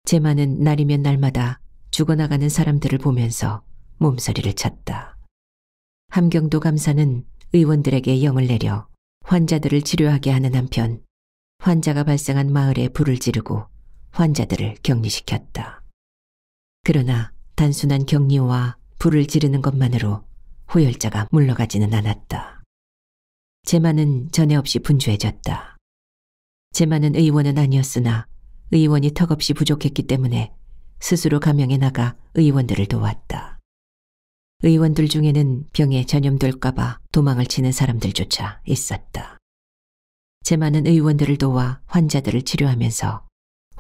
제마는 날이면 날마다 죽어나가는 사람들을 보면서 몸서리를 쳤다. 함경도 감사는 의원들에게 영을 내려 환자들을 치료하게 하는 한편 환자가 발생한 마을에 불을 지르고 환자들을 격리시켰다. 그러나 단순한 격리와 불을 지르는 것만으로 호열자가 물러가지는 않았다. 제마는 전에 없이 분주해졌다. 제만은 의원은 아니었으나 의원이 턱없이 부족했기 때문에 스스로 감형에 나가 의원들을 도왔다. 의원들 중에는 병에 전염될까봐 도망을 치는 사람들조차 있었다. 제만은 의원들을 도와 환자들을 치료하면서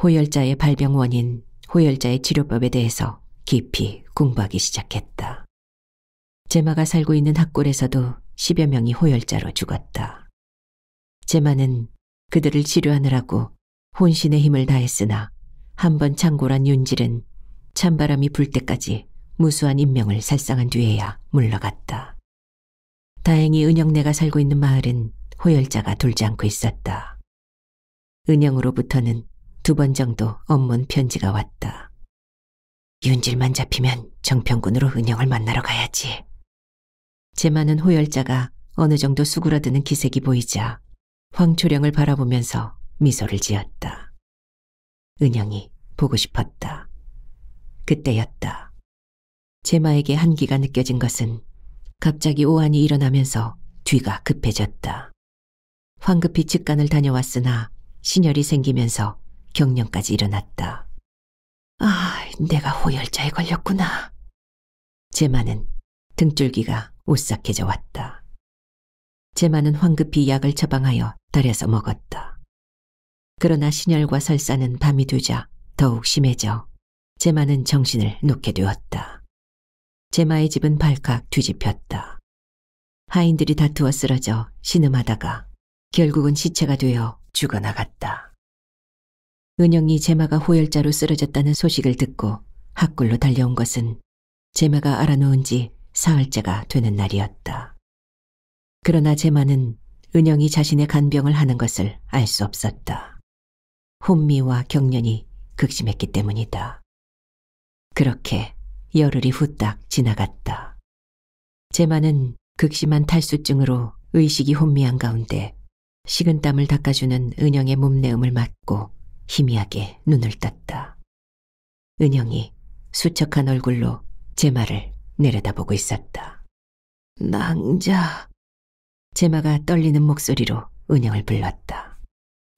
호열자의 발병 원인, 호열자의 치료법에 대해서 깊이 공부하기 시작했다. 제마가 살고 있는 학골에서도 10여 명이 호열자로 죽었다. 제마는 그들을 치료하느라고 혼신의 힘을 다했으나 한 번 창궐한 윤질은 찬바람이 불 때까지 무수한 인명을 살상한 뒤에야 물러갔다. 다행히 은영네가 살고 있는 마을은 호열자가 돌지 않고 있었다. 은영으로부터는 두 번 정도 업문 편지가 왔다. 윤질만 잡히면 정평군으로 은영을 만나러 가야지. 제많은 호열자가 어느 정도 수그러드는 기색이 보이자 황초령을 바라보면서 미소를 지었다. 은영이 보고 싶었다. 그때였다. 제마에게 한기가 느껴진 것은 갑자기 오한이 일어나면서 뒤가 급해졌다. 황급히 직관을 다녀왔으나 신혈이 생기면서 경련까지 일어났다. 아, 내가 호열자에 걸렸구나. 제마는 등줄기가 오싹해져 왔다. 제마는 황급히 약을 처방하여 달여서 먹었다. 그러나 신혈과 설사는 밤이 되자 더욱 심해져 제마는 정신을 놓게 되었다. 제마의 집은 발칵 뒤집혔다. 하인들이 다투어 쓰러져 신음하다가 결국은 시체가 되어 죽어나갔다. 은영이 제마가 호열자로 쓰러졌다는 소식을 듣고 학굴로 달려온 것은 제마가 알아놓은 지 사흘째가 되는 날이었다. 그러나 제마는 은영이 자신의 간병을 하는 것을 알 수 없었다. 혼미와 경련이 극심했기 때문이다. 그렇게 열흘이 후딱 지나갔다. 제마는 극심한 탈수증으로 의식이 혼미한 가운데 식은땀을 닦아주는 은영의 몸내음을 맡고 희미하게 눈을 떴다. 은영이 수척한 얼굴로 제 말을 내려다보고 있었다. 낭자, 제마가 떨리는 목소리로 은영을 불렀다.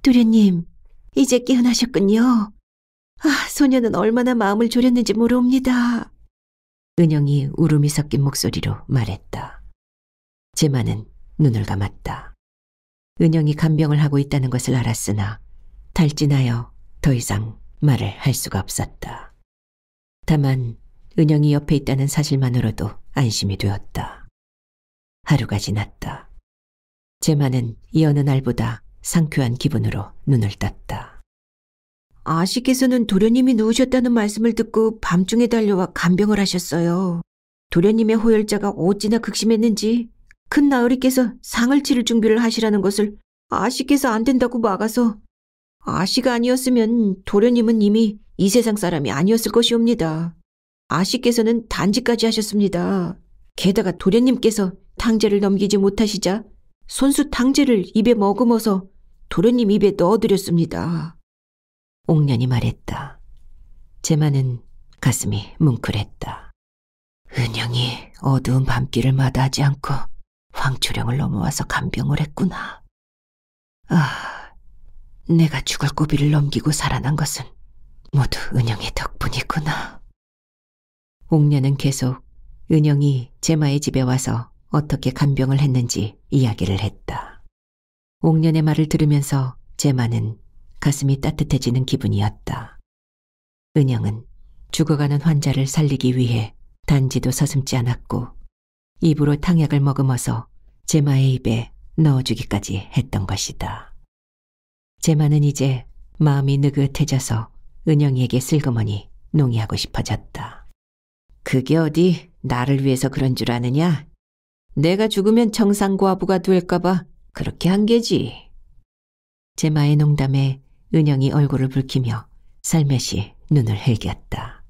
두련님 이제 깨어나셨군요. 아, 소녀는 얼마나 마음을 졸였는지 모릅니다. 은영이 울음이 섞인 목소리로 말했다. 제마는 눈을 감았다. 은영이 간병을 하고 있다는 것을 알았으나 탈진하여 더 이상 말을 할 수가 없었다. 다만 은영이 옆에 있다는 사실만으로도 안심이 되었다. 하루가 지났다. 제마는 이 어느 날보다 상쾌한 기분으로 눈을 떴다. 아씨께서는 도련님이 누우셨다는 말씀을 듣고 밤중에 달려와 간병을 하셨어요. 도련님의 호열자가 어찌나 극심했는지 큰 나으리께서 상을 치를 준비를 하시라는 것을 아씨께서 안 된다고 막아서 아씨가 아니었으면 도련님은 이미 이 세상 사람이 아니었을 것이옵니다. 아씨께서는 단지까지 하셨습니다. 게다가 도련님께서 탕제를 넘기지 못하시자 손수 탕제를 입에 머금어서 도련님 입에 넣어드렸습니다. 옥년이 말했다. 제마는 가슴이 뭉클했다. 은영이 어두운 밤길을 마다하지 않고 황초령을 넘어와서 간병을 했구나. 아, 내가 죽을 고비를 넘기고 살아난 것은 모두 은영의 덕분이구나. 옥년은 계속 은영이 제마의 집에 와서 어떻게 간병을 했는지 이야기를 했다. 옥년의 말을 들으면서 제마는 가슴이 따뜻해지는 기분이었다. 은영은 죽어가는 환자를 살리기 위해 단지도 서슴지 않았고 입으로 탕약을 머금어서 제마의 입에 넣어주기까지 했던 것이다. 제마는 이제 마음이 느긋해져서 은영이에게 슬그머니 농이하고 싶어졌다. 그게 어디 나를 위해서 그런 줄 아느냐? 내가 죽으면 청산과부가 될까봐 그렇게 한 게지. 제마의 농담에 은영이 얼굴을 붉히며 살며시 눈을 흘겼다.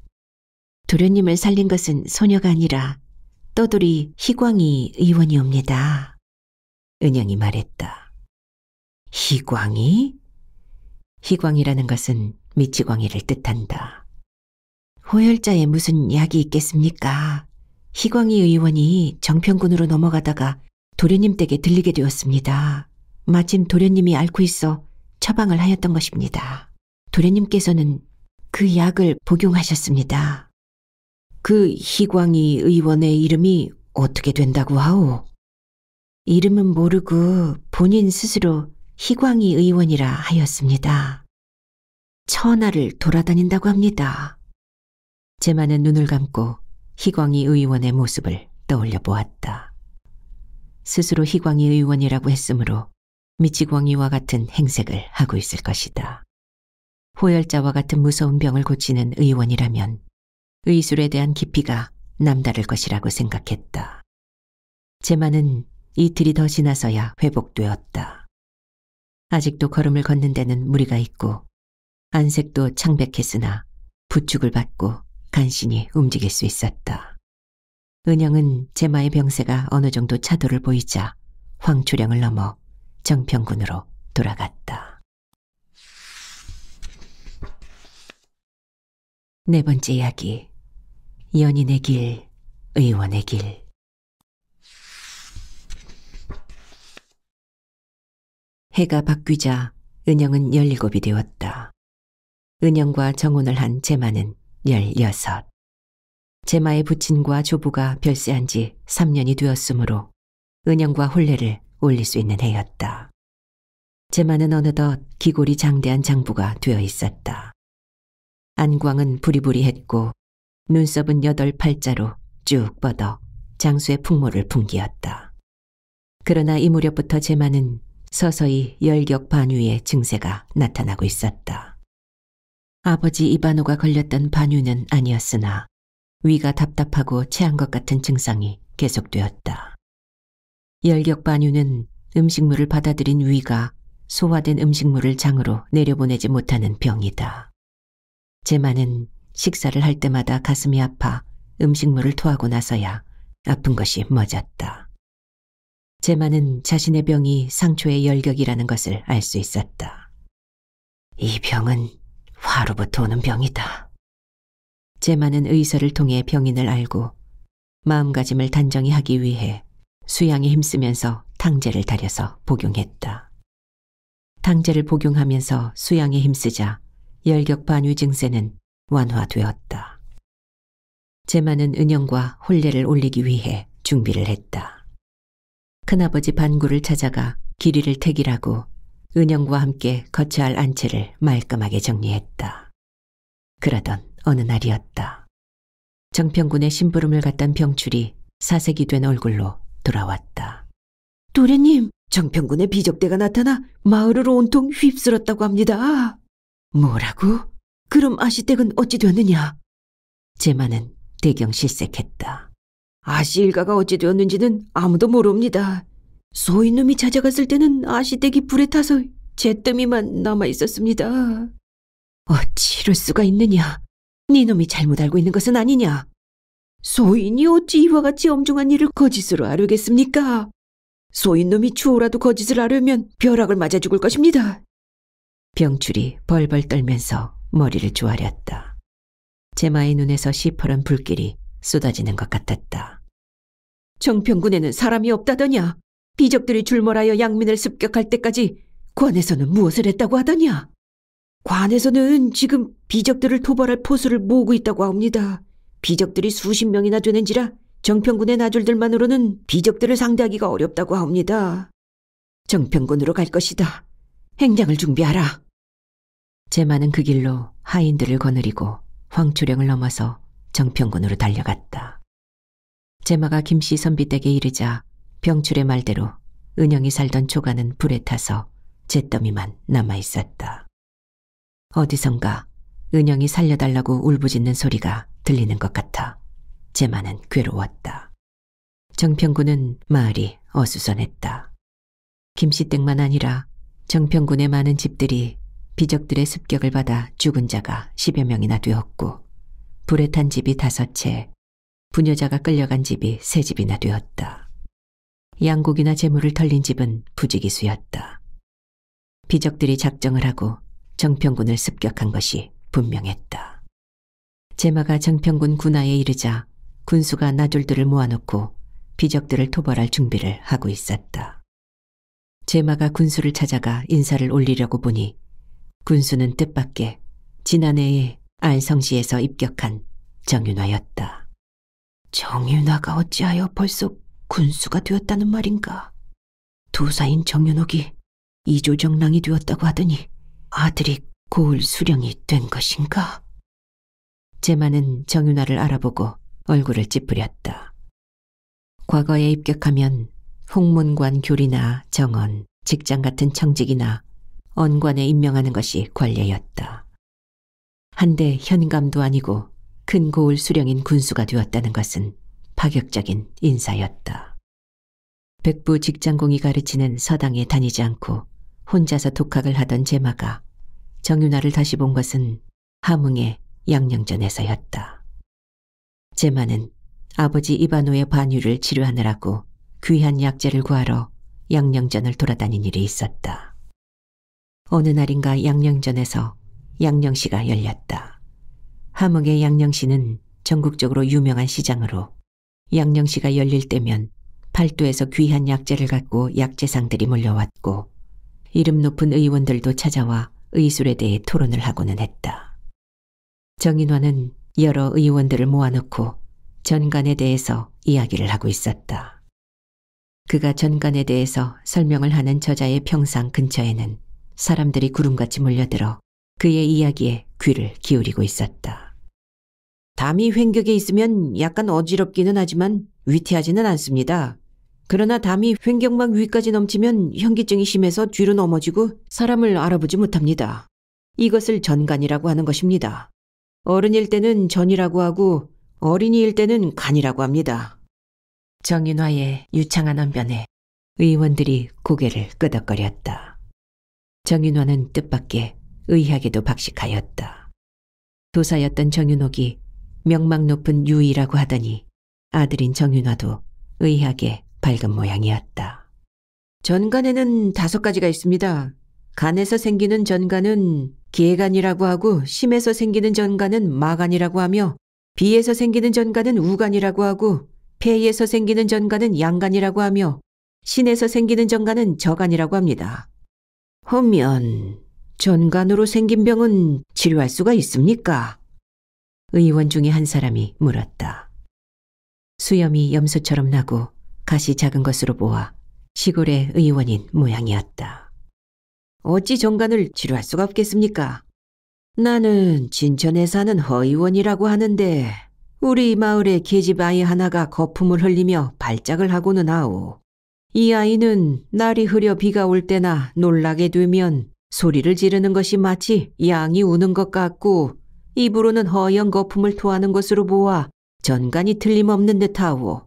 도련님을 살린 것은 소녀가 아니라 떠돌이 희광이 의원이옵니다. 은영이 말했다. 희광이? 희광이라는 것은 미치광이를 뜻한다. 호열자에 무슨 약이 있겠습니까? 희광이 의원이 정평군으로 넘어가다가 도련님 댁에 들리게 되었습니다. 마침 도련님이 앓고 있어 처방을 하였던 것입니다. 도련님께서는 그 약을 복용하셨습니다. 그 희광이 의원의 이름이 어떻게 된다고 하오? 이름은 모르고 본인 스스로 희광이 의원이라 하였습니다. 천하를 돌아다닌다고 합니다. 제마는 눈을 감고 희광이 의원의 모습을 떠올려 보았다. 스스로 희광이 의원이라고 했으므로 미치광이와 같은 행색을 하고 있을 것이다. 호열자와 같은 무서운 병을 고치는 의원이라면 의술에 대한 깊이가 남다를 것이라고 생각했다. 제만은 이틀이 더 지나서야 회복되었다. 아직도 걸음을 걷는 데는 무리가 있고 안색도 창백했으나 부축을 받고 간신히 움직일 수 있었다. 은영은 제마의 병세가 어느 정도 차도를 보이자 황초령을 넘어 정평군으로 돌아갔다. 네 번째 이야기. 연인의 길, 의원의 길. 해가 바뀌자 은영은 열일곱이 되었다. 은영과 정혼을 한 제마는 16. 제마의 부친과 조부가 별세한 지 3년이 되었으므로 은영과 혼례를 올릴 수 있는 해였다. 제마는 어느덧 기골이 장대한 장부가 되어 있었다. 안광은 부리부리했고 눈썹은 여덟 팔자로 쭉 뻗어 장수의 풍모를 풍기었다. 그러나 이 무렵부터 제마는 서서히 열격 반위의 증세가 나타나고 있었다. 아버지 이바노가 걸렸던 반유는 아니었으나 위가 답답하고 체한 것 같은 증상이 계속되었다. 열격 반유는 음식물을 받아들인 위가 소화된 음식물을 장으로 내려보내지 못하는 병이다. 제마는 식사를 할 때마다 가슴이 아파 음식물을 토하고 나서야 아픈 것이 멎었다. 제마는 자신의 병이 상초의 열격이라는 것을 알 수 있었다. 이 병은 화로부터 오는 병이다. 제마는 의사를 통해 병인을 알고 마음가짐을 단정히 하기 위해 수양에 힘쓰면서 당제를 달여서 복용했다. 당제를 복용하면서 수양에 힘쓰자 열격 반위 증세는 완화되었다. 제마는 은영과 혼례를 올리기 위해 준비를 했다. 큰아버지 반구를 찾아가 길이를 택이라고 은영과 함께 거처할 안채를 말끔하게 정리했다. 그러던 어느 날이었다. 정평군의 심부름을 갔던 병출이 사색이 된 얼굴로 돌아왔다. 도련님, 정평군의 비적대가 나타나 마을을 온통 휩쓸었다고 합니다. 뭐라고? 그럼 아시댁은 어찌 되었느냐? 제만은 대경 실색했다. 아시 일가가 어찌 되었는지는 아무도 모릅니다. 소인놈이 찾아갔을 때는 아시댁이 불에 타서 제뜸이만 남아있었습니다. 어찌 이럴 수가 있느냐. 네놈이 잘못 알고 있는 것은 아니냐. 소인이 어찌 이와 같이 엄중한 일을 거짓으로 아뢰겠습니까? 소인놈이 추호라도 거짓을 아려면 벼락을 맞아 죽을 것입니다. 병출이 벌벌 떨면서 머리를 조아렸다. 제마의 눈에서 시퍼런 불길이 쏟아지는 것 같았다. 정평군에는 사람이 없다더냐? 비적들이 줄몰하여 양민을 습격할 때까지 관에서는 무엇을 했다고 하더냐? 관에서는 지금 비적들을 토벌할 포수를 모으고 있다고 합니다. 비적들이 수십 명이나 되는지라 정평군의 나졸들만으로는 비적들을 상대하기가 어렵다고 합니다. 정평군으로 갈 것이다. 행장을 준비하라. 제마는 그 길로 하인들을 거느리고 황초령을 넘어서 정평군으로 달려갔다. 제마가 김씨 선비댁에 이르자 병출의 말대로 은영이 살던 조가는 불에 타서 잿더미만 남아있었다. 어디선가 은영이 살려달라고 울부짖는 소리가 들리는 것 같아 제만은 괴로웠다. 정평군은 마을이 어수선했다. 김씨댁만 아니라 정평군의 많은 집들이 비적들의 습격을 받아 죽은 자가 십여 명이나 되었고 불에 탄 집이 다섯 채, 부녀자가 끌려간 집이 세 집이나 되었다. 양국이나 재물을 털린 집은 부지기수였다. 비적들이 작정을 하고 정평군을 습격한 것이 분명했다. 제마가 정평군 군하에 이르자 군수가 나졸들을 모아놓고 비적들을 토벌할 준비를 하고 있었다. 제마가 군수를 찾아가 인사를 올리려고 보니 군수는 뜻밖에 지난해에 안성시에서 입격한 정윤화였다. 정윤화가 어찌하여 벌써 군수가 되었다는 말인가. 도사인 정윤옥이 이조정랑이 되었다고 하더니 아들이 고을 수령이 된 것인가? 제마는 정윤아를 알아보고 얼굴을 찌푸렸다. 과거에 입격하면 홍문관 교리나 정원, 직장 같은 청직이나 언관에 임명하는 것이 관례였다. 한데 현감도 아니고 큰 고을 수령인 군수가 되었다는 것은 파격적인 인사였다. 백부 직장공이 가르치는 서당에 다니지 않고 혼자서 독학을 하던 제마가 정윤아를 다시 본 것은 함흥의 양령전에서였다 제마는 아버지 이반호의 반유를 치료하느라고 귀한 약재를 구하러 양령전을 돌아다닌 일이 있었다. 어느 날인가 양령전에서양령시가 열렸다. 함흥의 양령시는 전국적으로 유명한 시장으로 양령시가 열릴 때면 팔도에서 귀한 약재를 갖고 약재상들이 몰려왔고 이름 높은 의원들도 찾아와 의술에 대해 토론을 하고는 했다. 정인화는 여러 의원들을 모아놓고 전간에 대해서 이야기를 하고 있었다. 그가 전간에 대해서 설명을 하는 저자의 평상 근처에는 사람들이 구름같이 몰려들어 그의 이야기에 귀를 기울이고 있었다. 담이 횡격에 있으면 약간 어지럽기는 하지만 위태하지는 않습니다. 그러나 담이 횡격막 위까지 넘치면 현기증이 심해서 뒤로 넘어지고 사람을 알아보지 못합니다. 이것을 전간이라고 하는 것입니다. 어른일 때는 전이라고 하고 어린이일 때는 간이라고 합니다. 정윤화의 유창한 언변에 의원들이 고개를 끄덕거렸다. 정윤화는 뜻밖의 의학에도 박식하였다. 도사였던 정윤옥이 명망 높은 유이라고 하더니 아들인 정윤화도 의학에 밝은 모양이었다. 전간에는 다섯 가지가 있습니다. 간에서 생기는 전간은 기해간이라고 하고 심에서 생기는 전간은 마간이라고 하며 비에서 생기는 전간은 우간이라고 하고 폐에서 생기는 전간은 양간이라고 하며 신에서 생기는 전간은 저간이라고 합니다. 허면 전간으로 생긴 병은 치료할 수가 있습니까? 의원 중에 한 사람이 물었다. 수염이 염소처럼 나고 가시 작은 것으로 보아 시골의 의원인 모양이었다. 어찌 정관을 지루할 수가 없겠습니까? 나는 진천에 사는 허의원이라고 하는데 우리 마을에 계집 아이 하나가 거품을 흘리며 발작을 하고는 아오. 이 아이는 날이 흐려 비가 올 때나 놀라게 되면 소리를 지르는 것이 마치 양이 우는 것 같고 입으로는 허연 거품을 토하는 것으로 보아 전간이 틀림없는 듯하오.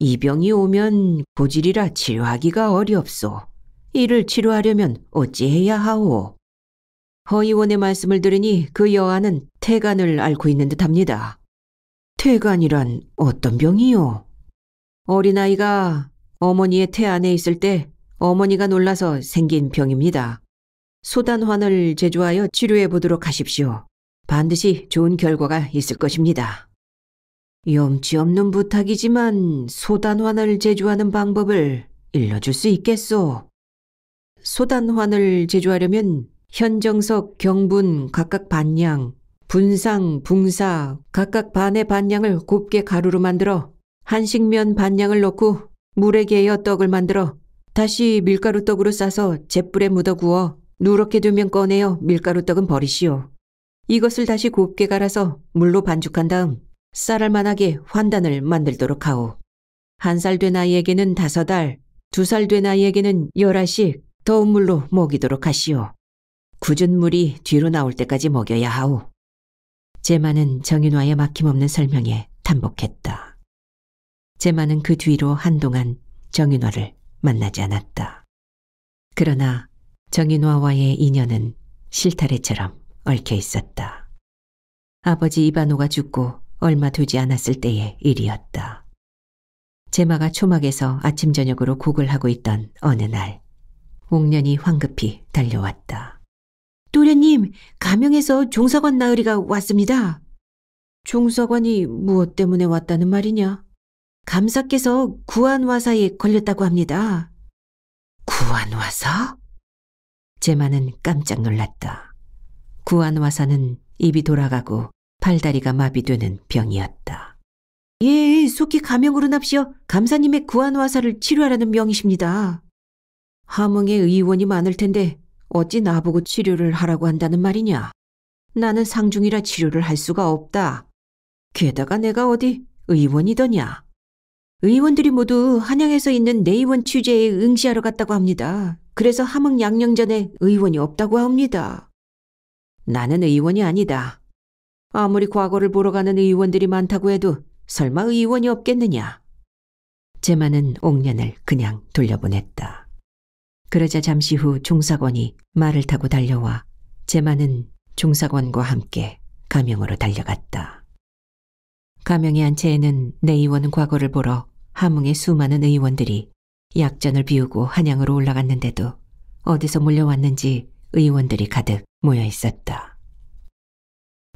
이 병이 오면 고질이라 치료하기가 어렵소. 이를 치료하려면 어찌해야 하오. 허 의원의 말씀을 들으니 그 여아는 태간을 앓고 있는 듯합니다. 태간이란 어떤 병이요? 어린아이가 어머니의 태 안에 있을 때 어머니가 놀라서 생긴 병입니다. 소단환을 제조하여 치료해 보도록 하십시오. 반드시 좋은 결과가 있을 것입니다. 염치 없는 부탁이지만 소단환을 제조하는 방법을 일러줄 수 있겠소. 소단환을 제조하려면 현정석, 경분 각각 반량, 분상, 붕사 각각 반의 반량을 곱게 가루로 만들어 한식면 반량을 넣고 물에 개어 떡을 만들어 다시 밀가루 떡으로 싸서 잿불에 묻어 구워 누렇게 되면 꺼내어 밀가루 떡은 버리시오. 이것을 다시 곱게 갈아서 물로 반죽한 다음 쌀알 만하게 환단을 만들도록 하오. 한 살 된 아이에게는 다섯 알, 두 살 된 아이에게는 열알씩 더운 물로 먹이도록 하시오. 굳은 물이 뒤로 나올 때까지 먹여야 하오. 제마는 정윤화의 막힘없는 설명에 탄복했다. 제마는 그 뒤로 한동안 정윤화를 만나지 않았다. 그러나 정인화와의 인연은 실타래처럼 얽혀 있었다. 아버지 이바노가 죽고 얼마 되지 않았을 때의 일이었다. 제마가 초막에서 아침 저녁으로 곡을 하고 있던 어느 날 옥년이 황급히 달려왔다. 또래님, 가명에서 종사관 나으리가 왔습니다. 종사관이 무엇 때문에 왔다는 말이냐? 감사께서 구한화사에 걸렸다고 합니다. 구한화사? 제마는 깜짝 놀랐다. 구안화사는 입이 돌아가고 팔다리가 마비되는 병이었다. 예, 예 속히 가명으로 납시어 감사님의 구안화사를 치료하라는 명이십니다. 하몽의 의원이 많을 텐데 어찌 나보고 치료를 하라고 한다는 말이냐. 나는 상중이라 치료를 할 수가 없다. 게다가 내가 어디 의원이더냐. 의원들이 모두 한양에서 있는 내의원 취재에 응시하러 갔다고 합니다. 그래서 하몽 양령전에 의원이 없다고 합니다. 나는 의원이 아니다. 아무리 과거를 보러 가는 의원들이 많다고 해도 설마 의원이 없겠느냐. 제마는 옥년을 그냥 돌려보냈다. 그러자 잠시 후 종사관이 말을 타고 달려와 제마는 종사관과 함께 가명으로 달려갔다. 가명의 한채에는 내의원 과거를 보러 함흥의 수많은 의원들이 약전을 비우고 한양으로 올라갔는데도 어디서 몰려왔는지 의원들이 가득 모여 있었다.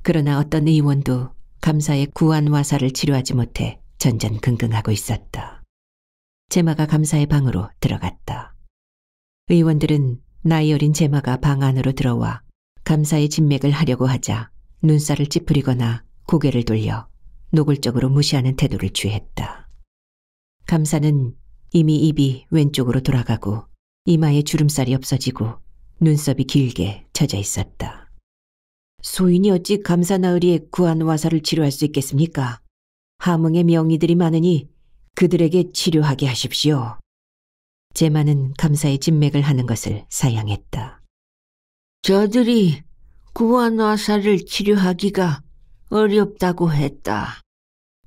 그러나 어떤 의원도 감사의 구한 와사를 치료하지 못해 전전긍긍하고 있었다. 제마가 감사의 방으로 들어갔다. 의원들은 나이 어린 제마가 방 안으로 들어와 감사의 진맥을 하려고 하자 눈살을 찌푸리거나 고개를 돌려 노골적으로 무시하는 태도를 취했다. 감사는 이미 입이 왼쪽으로 돌아가고 이마에 주름살이 없어지고 눈썹이 길게 젖어 있었다. 소인이 어찌 감사나으리의 구한와사를 치료할 수 있겠습니까? 하몽의 명의들이 많으니 그들에게 치료하게 하십시오. 제마는 감사의 진맥을 하는 것을 사양했다. 저들이 구한와사를 치료하기가 어렵다고 했다.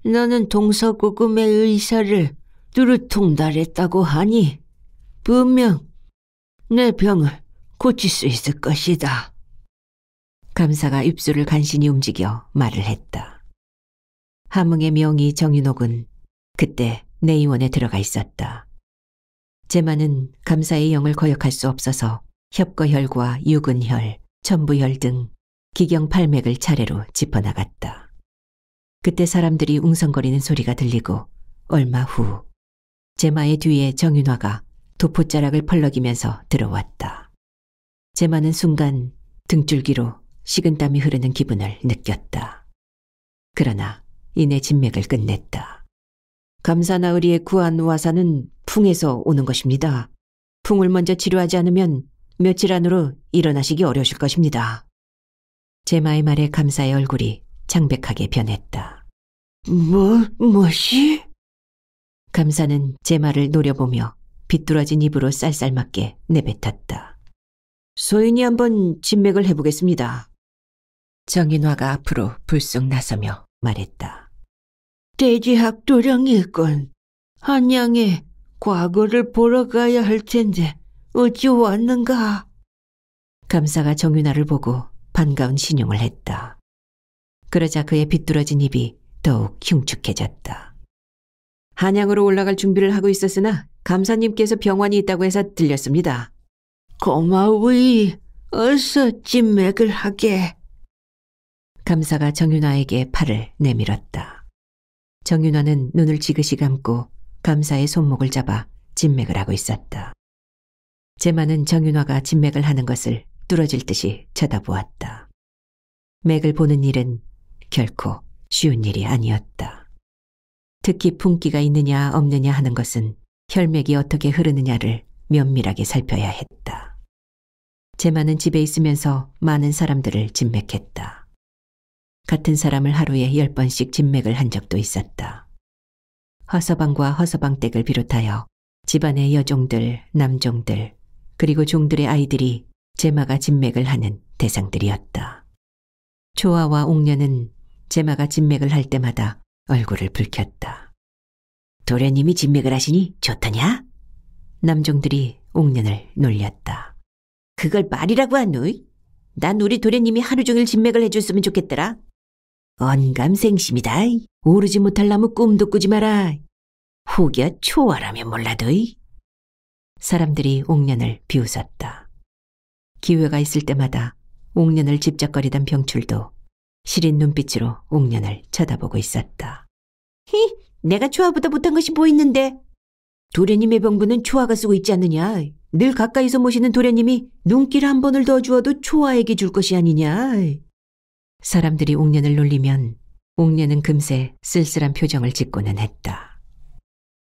너는 동서고금의 의사를 두루 통달했다고 하니 분명 내 병을 고칠 수 있을 것이다. 감사가 입술을 간신히 움직여 말을 했다. 함흥의 명의 정윤옥은 그때 내의원에 들어가 있었다. 제마는 감사의 영을 거역할 수 없어서 협거혈과 유근혈, 천부혈 등 기경 팔맥을 차례로 짚어나갔다. 그때 사람들이 웅성거리는 소리가 들리고 얼마 후 제마의 뒤에 정윤화가 도포자락을 펄럭이면서 들어왔다. 제마는 순간 등줄기로 식은땀이 흐르는 기분을 느꼈다. 그러나 이내 진맥을 끝냈다. 감사나으리의 구한 와사는 풍에서 오는 것입니다. 풍을 먼저 치료하지 않으면 며칠 안으로 일어나시기 어려우실 것입니다. 제마의 말에 감사의 얼굴이 창백하게 변했다. 뭐, 뭐시? 감사는 제 말을 노려보며 비뚤어진 입으로 쌀쌀맞게 내뱉었다. 소인이 한번 진맥을 해보겠습니다. 정인화가 앞으로 불쑥 나서며 말했다. 대지학 도령일건 한양에 과거를 보러 가야 할 텐데 어찌 왔는가? 감사가 정윤아를 보고 반가운 신용을 했다. 그러자 그의 비뚤어진 입이 더욱 흉측해졌다. 한양으로 올라갈 준비를 하고 있었으나 감사님께서 병원이 있다고 해서 들렸습니다. 고마워이. 어서 진맥을 하게. 감사가 정윤아에게 팔을 내밀었다. 정윤아는 눈을 지그시 감고 감사의 손목을 잡아 진맥을 하고 있었다. 제마는 정윤화가 진맥을 하는 것을 뚫어질 듯이 쳐다보았다. 맥을 보는 일은 결코 쉬운 일이 아니었다. 특히 품기가 있느냐 없느냐 하는 것은 혈맥이 어떻게 흐르느냐를 면밀하게 살펴야 했다. 제마는 집에 있으면서 많은 사람들을 진맥했다. 같은 사람을 하루에 열 번씩 진맥을 한 적도 있었다. 허서방과 허서방댁을 비롯하여 집안의 여종들, 남종들, 그리고 종들의 아이들이 제마가 진맥을 하는 대상들이었다. 초아와 옥녀는 제마가 진맥을 할 때마다 얼굴을 붉혔다. 도련님이 진맥을 하시니 좋다냐 남종들이 옥년을 놀렸다. 그걸 말이라고 하노이? 난 우리 도련님이 하루 종일 진맥을 해줬으면 좋겠더라. 언감생심이다. 오르지 못할 나무 꿈도 꾸지 마라. 혹여 초월하면 몰라도이. 사람들이 옥년을 비웃었다. 기회가 있을 때마다 옥년을 집적거리던 병출도 시린 눈빛으로 옥년을 쳐다보고 있었다. 히, 내가 초하보다 못한 것이 보이는데. 뭐 도련님의 병부는 초하가 쓰고 있지 않느냐. 늘 가까이서 모시는 도련님이 눈길 한 번을 더 주어도 초아에게 줄 것이 아니냐. 사람들이 옥년을 놀리면 옥년은 금세 쓸쓸한 표정을 짓고는 했다.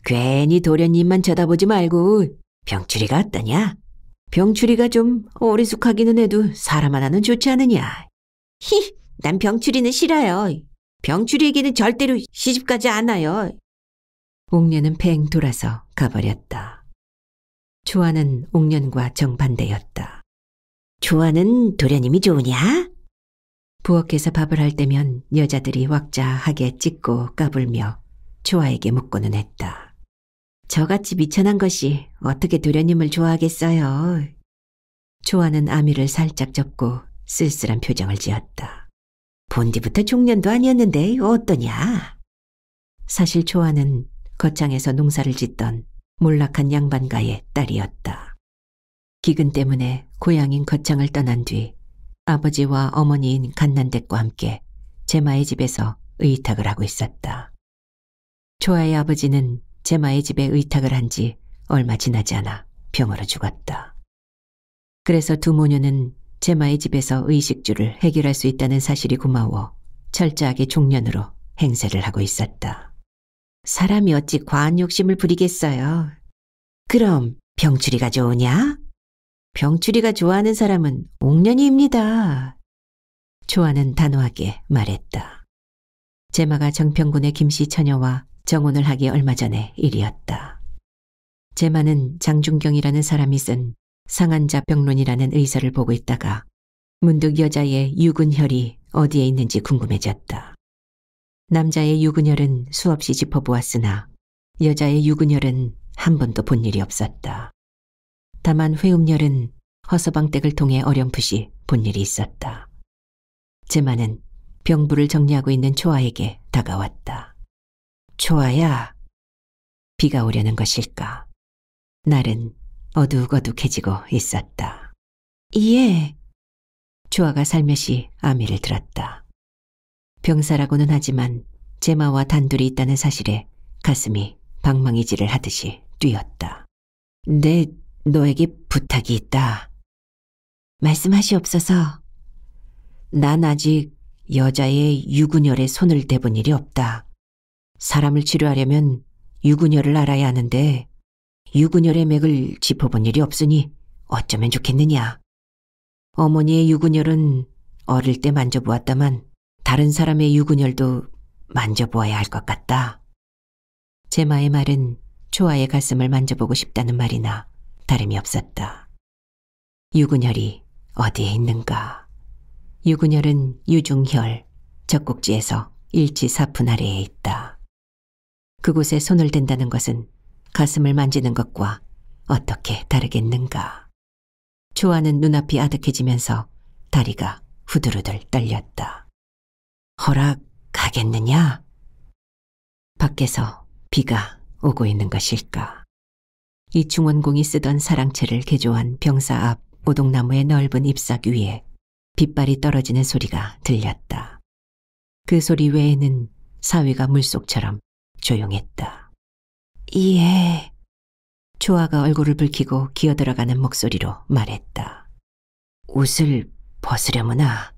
괜히 도련님만 쳐다보지 말고 병추리가 어떠냐? 병추리가 좀 어리숙하기는 해도 사람 하나는 좋지 않으냐? 히, 난 병추리는 싫어요. 병추리에게는 절대로 시집가지 않아요. 옥년은팽 돌아서 가버렸다. 조아는 옥년과 정반대였다. 조아는 도련님이 좋으냐? 부엌에서 밥을 할 때면 여자들이 왁자하게 찢고 까불며 조아에게 묻고는 했다. 저같이 미천한 것이 어떻게 도련님을 좋아하겠어요. 조아는 아미를 살짝 접고 쓸쓸한 표정을 지었다. 본디부터 종년도 아니었는데 어떠냐? 사실 조아는 거창에서 농사를 짓던 몰락한 양반가의 딸이었다. 기근 때문에 고향인 거창을 떠난 뒤 아버지와 어머니인 갓난댁과 함께 제마의 집에서 의탁을 하고 있었다. 초아의 아버지는 제마의 집에 의탁을 한 지 얼마 지나지 않아 병으로 죽었다. 그래서 두 모녀는 제마의 집에서 의식주를 해결할 수 있다는 사실이 고마워 철저하게 종년으로 행세를 하고 있었다. 사람이 어찌 과한 욕심을 부리겠어요. 그럼 병추리가 좋으냐? 병추리가 좋아하는 사람은 옥년이입니다. 조아는 단호하게 말했다. 제마가 정평군의 김씨 처녀와 정혼을 하기 얼마 전에 일이었다. 제마는 장중경이라는 사람이 쓴 상한자 병론이라는 의사를 보고 있다가 문득 여자의 유근혈이 어디에 있는지 궁금해졌다. 남자의 유근열은 수없이 짚어보았으나 여자의 유근열은 한 번도 본 일이 없었다. 다만 회음열은 허서방댁을 통해 어렴풋이 본 일이 있었다. 제마는 병부를 정리하고 있는 초아에게 다가왔다. 초아야, 비가 오려는 것일까? 날은 어둑어둑해지고 있었다. 예. 초아가 살며시 아미를 들었다. 병사라고는 하지만 제마와 단둘이 있다는 사실에 가슴이 방망이질을 하듯이 뛰었다. 내 네, 너에게 부탁이 있다. 말씀하시옵소서. 난 아직 여자의 유구녀의 손을 대본 일이 없다. 사람을 치료하려면 유구녀를 알아야 하는데 유구녀의 맥을 짚어본 일이 없으니 어쩌면 좋겠느냐. 어머니의 유구녀는 어릴 때 만져보았다만 다른 사람의 유근혈도 만져보아야 할 것 같다. 제마의 말은 초아의 가슴을 만져보고 싶다는 말이나 다름이 없었다. 유근혈이 어디에 있는가? 유근혈은 유중혈, 젖꼭지에서 일치사푼 아래에 있다. 그곳에 손을 댄다는 것은 가슴을 만지는 것과 어떻게 다르겠는가? 초아는 눈앞이 아득해지면서 다리가 후두루들 떨렸다. 허락하겠느냐? 밖에서 비가 오고 있는 것일까? 이충원공이 쓰던 사랑채를 개조한 병사 앞 오동나무의 넓은 잎사귀 위에 빗발이 떨어지는 소리가 들렸다. 그 소리 외에는 사위가 물속처럼 조용했다. 예. 조아가 얼굴을 붉히고 기어들어가는 목소리로 말했다. 옷을 벗으려무나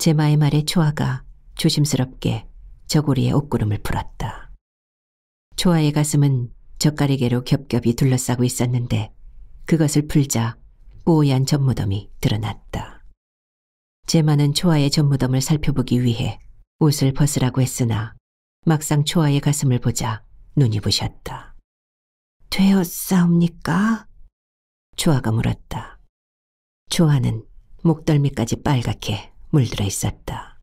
제마의 말에 초아가 조심스럽게 저고리의 옷구름을 풀었다. 초아의 가슴은 젓가리개로 겹겹이 둘러싸고 있었는데 그것을 풀자 뽀얀 전무덤이 드러났다. 제마는 초아의 전무덤을 살펴보기 위해 옷을 벗으라고 했으나 막상 초아의 가슴을 보자 눈이 부셨다. 되었사옵니까? 초아가 물었다. 초아는 목덜미까지 빨갛게 물들어 있었다.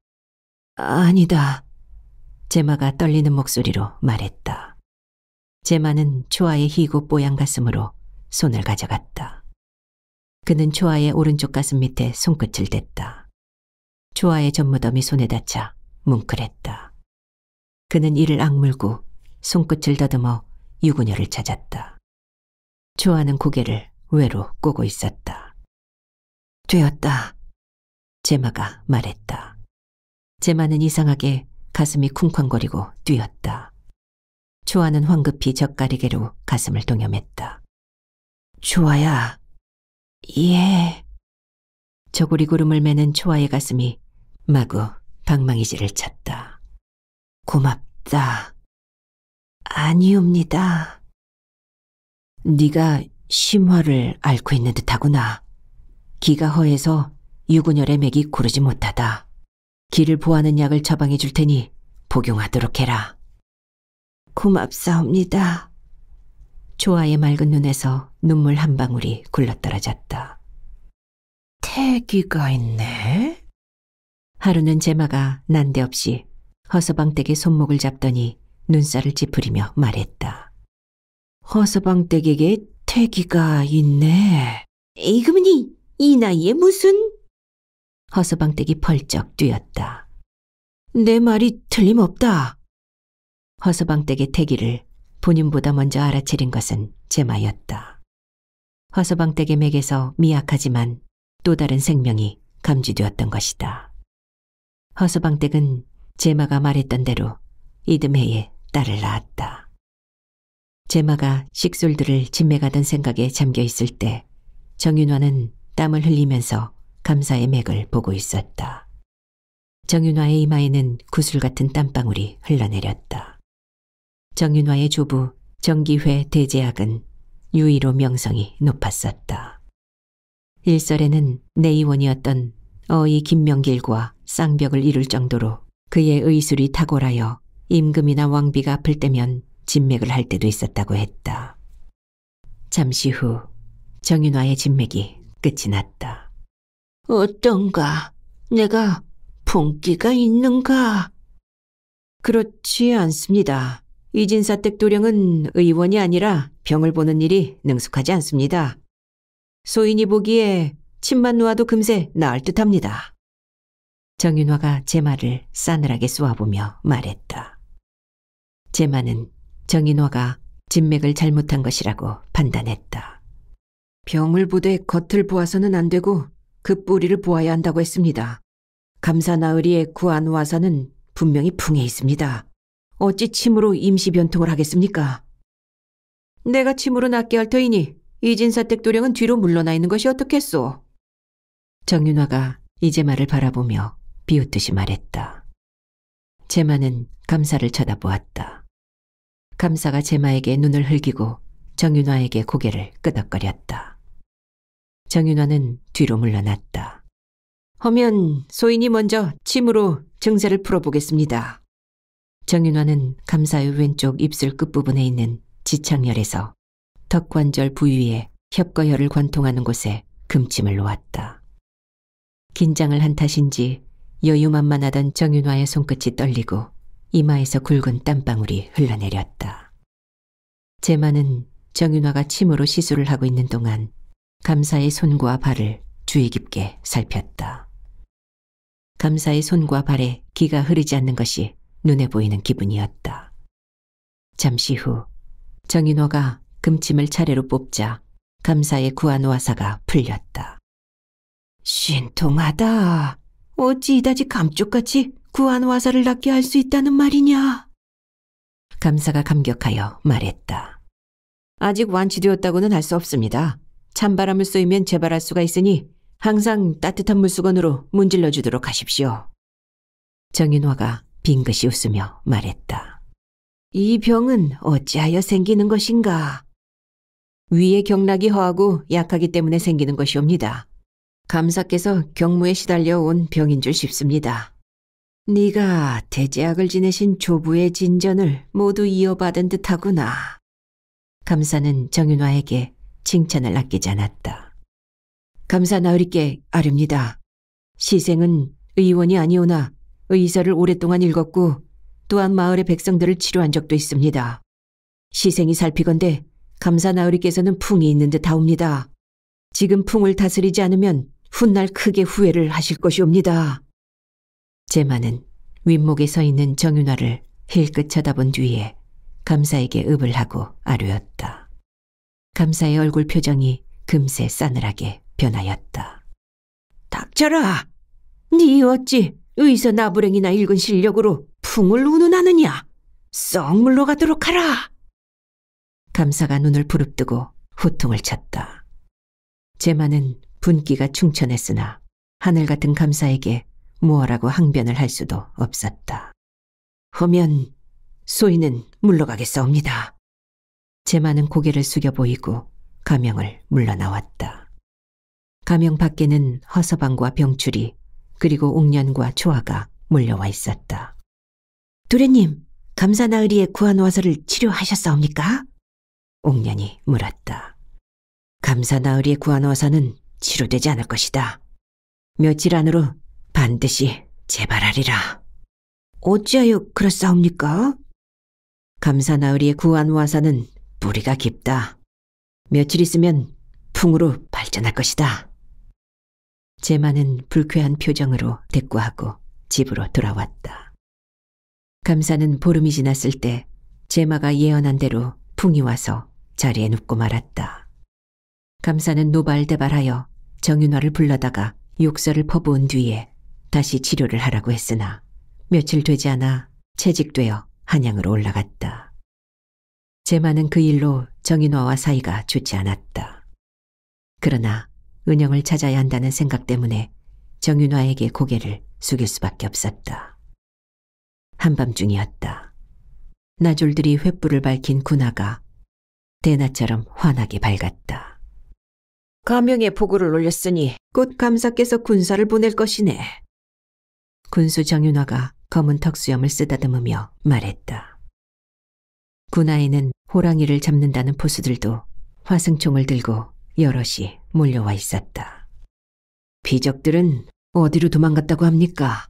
아니다. 제마가 떨리는 목소리로 말했다. 제마는 초아의 희고 뽀얀 가슴으로 손을 가져갔다. 그는 초아의 오른쪽 가슴 밑에 손끝을 댔다. 초아의 전무덤이 손에 닿자 뭉클했다. 그는 이를 악물고 손끝을 더듬어 유부녀를 찾았다. 초아는 고개를 외로 꼬고 있었다. 되었다. 제마가 말했다. 제마는 이상하게 가슴이 쿵쾅거리고 뛰었다. 초아는 황급히 젓가리개로 가슴을 동염했다. 초아야. 예. 저고리 구름을 매는 초아의 가슴이 마구 방망이질을 쳤다. 고맙다. 아니옵니다. 네가 심화를 앓고 있는 듯하구나. 기가 허해서 유군열의 맥이 구르지 못하다. 기를 보하는 약을 처방해 줄 테니 복용하도록 해라. 고맙사옵니다. 조아의 맑은 눈에서 눈물 한 방울이 굴러떨어졌다. 태기가 있네? 하루는 제마가 난데없이 허서방댁의 손목을 잡더니 눈살을 찌푸리며 말했다. 허서방댁에게 태기가 있네. 에 이금니, 그이 나이에 무슨? 허서방댁이 벌쩍 뛰었다. 내 말이 틀림없다. 허서방댁의 태기를 본인보다 먼저 알아채린 것은 제마였다. 허서방댁의 맥에서 미약하지만 또 다른 생명이 감지되었던 것이다. 허서방댁은 제마가 말했던 대로 이듬해에 딸을 낳았다. 제마가 식솔들을 진맥가던 생각에 잠겨 있을 때 정윤화는 땀을 흘리면서 감사의 맥을 보고 있었다. 정윤화의 이마에는 구슬 같은 땀방울이 흘러내렸다. 정윤화의 조부 정기회 대제학은 유의로 명성이 높았었다. 일설에는 내의원이었던 어이 김명길과 쌍벽을 이룰 정도로 그의 의술이 탁월하여 임금이나 왕비가 아플 때면 진맥을 할 때도 있었다고 했다. 잠시 후 정윤화의 진맥이 끝이 났다. 어떤가? 내가 분기가 있는가? 그렇지 않습니다. 이진사댁 도령은 의원이 아니라 병을 보는 일이 능숙하지 않습니다. 소인이 보기에 침만 놓아도 금세 나을 듯합니다. 정윤화가 제 말을 싸늘하게 쏘아보며 말했다. 제마는 정윤화가 진맥을 잘못한 것이라고 판단했다. 병을 보되 겉을 보아서는 안 되고 그 뿌리를 보아야 한다고 했습니다. 감사나으리의 구안와사는 분명히 풍에 있습니다. 어찌 침으로 임시변통을 하겠습니까? 내가 침으로 낫게 할 터이니 이진사택 도령은 뒤로 물러나 있는 것이 어떻겠소? 정윤화가 이제 말을 바라보며 비웃듯이 말했다. 제마는 감사를 쳐다보았다. 감사가 제마에게 눈을 흘기고 정윤화에게 고개를 끄덕거렸다. 정윤화는 뒤로 물러났다. 허면 소인이 먼저 침으로 증세를 풀어보겠습니다. 정윤화는 감사의 왼쪽 입술 끝부분에 있는 지창열에서 턱관절 부위에 협거혈을 관통하는 곳에 금침을 놓았다. 긴장을 한 탓인지 여유만만하던 정윤화의 손끝이 떨리고 이마에서 굵은 땀방울이 흘러내렸다. 제마는 정윤화가 침으로 시술을 하고 있는 동안 감사의 손과 발을 주의 깊게 살폈다. 감사의 손과 발에 기가 흐르지 않는 것이 눈에 보이는 기분이었다. 잠시 후 정인호가 금침을 차례로 뽑자 감사의 구한 와사가 풀렸다. 신통하다. 어찌 이다지 감쪽같이 구한 와사를 낫게 할 수 있다는 말이냐. 감사가 감격하여 말했다. 아직 완치되었다고는 할 수 없습니다. 찬바람을 쏘이면 재발할 수가 있으니 항상 따뜻한 물수건으로 문질러 주도록 하십시오. 정윤화가 빙긋이 웃으며 말했다. 이 병은 어찌하여 생기는 것인가? 위의 경락이 허하고 약하기 때문에 생기는 것이옵니다. 감사께서 경무에 시달려 온 병인 줄 싶습니다. 네가 대제약을 지내신 조부의 진전을 모두 이어받은 듯하구나. 감사는 정윤화에게 칭찬을 아끼지 않았다. 감사 나으리께 아릅니다. 시생은 의원이 아니오나 의사를 오랫동안 읽었고 또한 마을의 백성들을 치료한 적도 있습니다. 시생이 살피건데 감사 나으리께서는 풍이 있는 듯하옵니다. 지금 풍을 다스리지 않으면 훗날 크게 후회를 하실 것이옵니다. 제마는 윗목에 서 있는 정윤화를 힐끗 쳐다본 뒤에 감사에게 읍을 하고 아뢰었다. 감사의 얼굴 표정이 금세 싸늘하게 변하였다. 닥쳐라! 니 어찌 의사 나부랭이나 읽은 실력으로 풍을 운운하느냐? 썩 물러가도록 하라! 감사가 눈을 부릅뜨고 호통을 쳤다. 제마는 분기가 충천했으나 하늘 같은 감사에게 무엇라고 항변을 할 수도 없었다. 허면 소인은 물러가겠사옵니다. 제마는 고개를 숙여 보이고 가명을 물러나왔다. 가명 밖에는 허서방과 병출이 그리고 옥년과 조화가 몰려와 있었다. 도련님, 감사나으리의 구한와서를 치료하셨사옵니까? 옥년이 물었다. 감사나으리의 구한와서는 치료되지 않을 것이다. 며칠 안으로 반드시 재발하리라. 어찌하여 그렇사옵니까? 감사나으리의 구한와서는 뿌리가 깊다. 며칠 있으면 풍으로 발전할 것이다. 제마는 불쾌한 표정으로 대꾸하고 집으로 돌아왔다. 감사는 보름이 지났을 때 제마가 예언한 대로 풍이 와서 자리에 눕고 말았다. 감사는 노발대발하여 정윤화를 불러다가 욕설을 퍼부은 뒤에 다시 치료를 하라고 했으나 며칠 되지 않아 채직되어 한양으로 올라갔다. 제마는 그 일로 정인화와 사이가 좋지 않았다. 그러나 은영을 찾아야 한다는 생각 때문에 정윤화에게 고개를 숙일 수밖에 없었다. 한밤중이었다. 나졸들이 횃불을 밝힌 군화가 대낮처럼 환하게 밝았다. 감명의 포구를 올렸으니 곧 감사께서 군사를 보낼 것이네. 군수 정윤화가 검은 턱수염을 쓰다듬으며 말했다. 군화에는 호랑이를 잡는다는 포수들도 화승총을 들고 여럿이 몰려와 있었다. 비적들은 어디로 도망갔다고 합니까?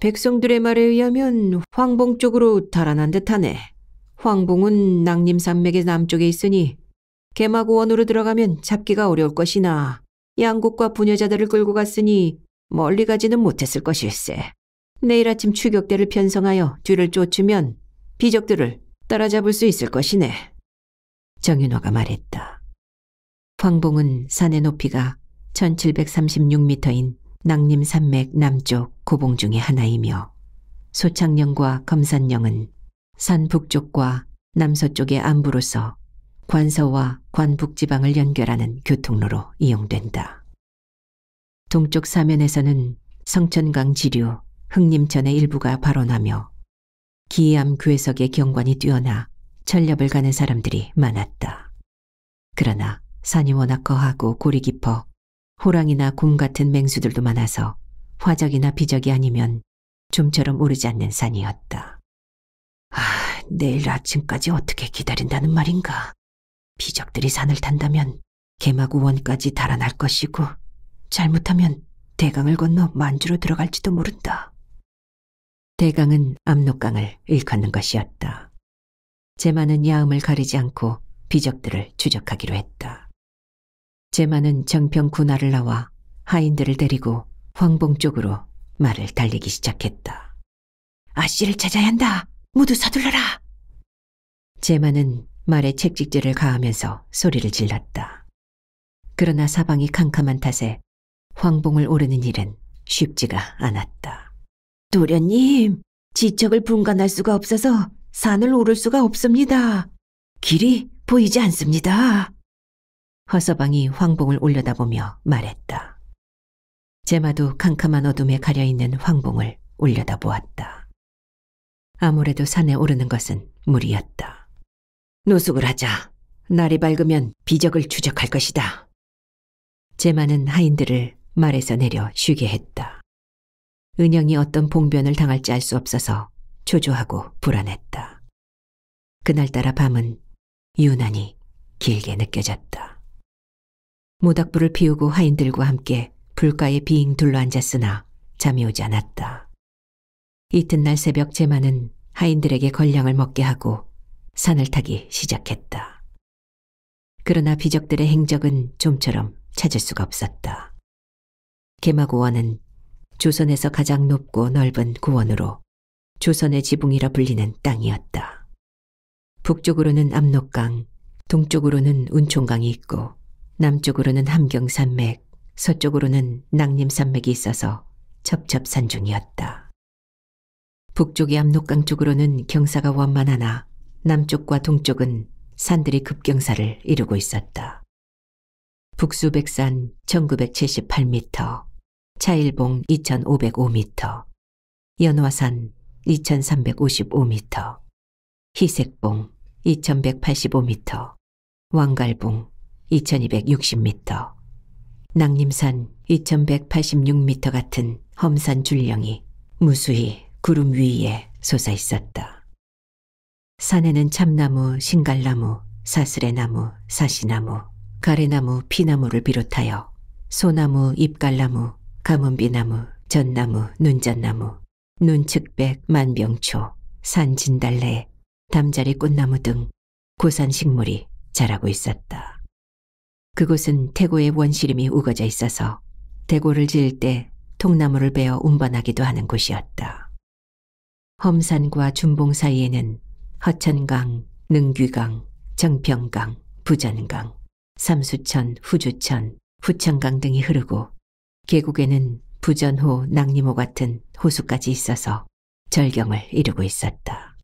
백성들의 말에 의하면 황봉 쪽으로 달아난 듯하네. 황봉은 낭림산맥의 남쪽에 있으니 개마고원으로 들어가면 잡기가 어려울 것이나 양국과 부녀자들을 끌고 갔으니 멀리 가지는 못했을 것일세. 내일 아침 추격대를 편성하여 뒤를 쫓으면 비적들을 따라잡을 수 있을 것이네. 정윤호가 말했다. 황봉은 산의 높이가 1736m인 낙림산맥 남쪽 고봉 중의 하나이며 소창령과 검산령은 산 북쪽과 남서쪽의 안부로서 관서와 관북지방을 연결하는 교통로로 이용된다. 동쪽 사면에서는 성천강 지류, 흑림천의 일부가 발원하며 기암 괴석의 경관이 뛰어나 전력을 가는 사람들이 많았다. 그러나 산이 워낙 거하고 골이 깊어 호랑이나 곰 같은 맹수들도 많아서 화적이나 비적이 아니면 좀처럼 오르지 않는 산이었다. 아, 내일 아침까지 어떻게 기다린다는 말인가. 비적들이 산을 탄다면 개마구원까지 달아날 것이고 잘못하면 대강을 건너 만주로 들어갈지도 모른다. 대강은 압록강을 일컫는 것이었다. 제마는 야음을 가리지 않고 비적들을 추적하기로 했다. 제마는 정평 군하를 나와 하인들을 데리고 황봉 쪽으로 말을 달리기 시작했다. 아씨를 찾아야 한다. 모두 서둘러라. 제마는 말에 책직질을 가하면서 소리를 질렀다. 그러나 사방이 캄캄한 탓에 황봉을 오르는 일은 쉽지가 않았다. 도련님, 지척을 분간할 수가 없어서 산을 오를 수가 없습니다. 길이 보이지 않습니다. 허서방이 황봉을 올려다보며 말했다. 제마도 캄캄한 어둠에 가려있는 황봉을 올려다보았다. 아무래도 산에 오르는 것은 무리였다. 노숙을 하자. 날이 밝으면 비적을 추적할 것이다. 제마는 하인들을 말에서 내려 쉬게 했다. 은영이 어떤 봉변을 당할지 알 수 없어서 초조하고 불안했다. 그날따라 밤은 유난히 길게 느껴졌다. 모닥불을 피우고 하인들과 함께 불가에 비잉 둘러앉았으나 잠이 오지 않았다. 이튿날 새벽 제마는 하인들에게 걸량을 먹게 하고 산을 타기 시작했다. 그러나 비적들의 행적은 좀처럼 찾을 수가 없었다. 개마고원은 조선에서 가장 높고 넓은 구원으로 조선의 지붕이라 불리는 땅이었다. 북쪽으로는 압록강, 동쪽으로는 운총강이 있고 남쪽으로는 함경산맥, 서쪽으로는 낭림산맥이 있어서 첩첩산중이었다. 북쪽의 압록강 쪽으로는 경사가 원만하나 남쪽과 동쪽은 산들이 급경사를 이루고 있었다. 북수백산 1978m, 차일봉 2505m, 연화산 2355m, 희색봉 2185m, 왕갈봉 2260m, 낙림산 2186m 같은 험산 줄령이 무수히 구름 위에 솟아 있었다. 산에는 참나무, 신갈나무, 사슬의나무, 사시나무, 가래나무, 피나무를 비롯하여 소나무, 잎갈나무, 가문비나무, 전나무, 눈전나무 눈측백, 만병초, 산진달래, 담자리 꽃나무 등 고산 식물이 자라고 있었다. 그곳은 태고의 원시림이 우거져 있어서 대고를 지을 때 통나무를 베어 운반하기도 하는 곳이었다. 험산과 준봉 사이에는 허천강, 능귀강, 정평강, 부전강, 삼수천, 후주천, 후천강 등이 흐르고 계곡에는 부전호 낭리모 같은 호수까지 있어서 절경을 이루고 있었다.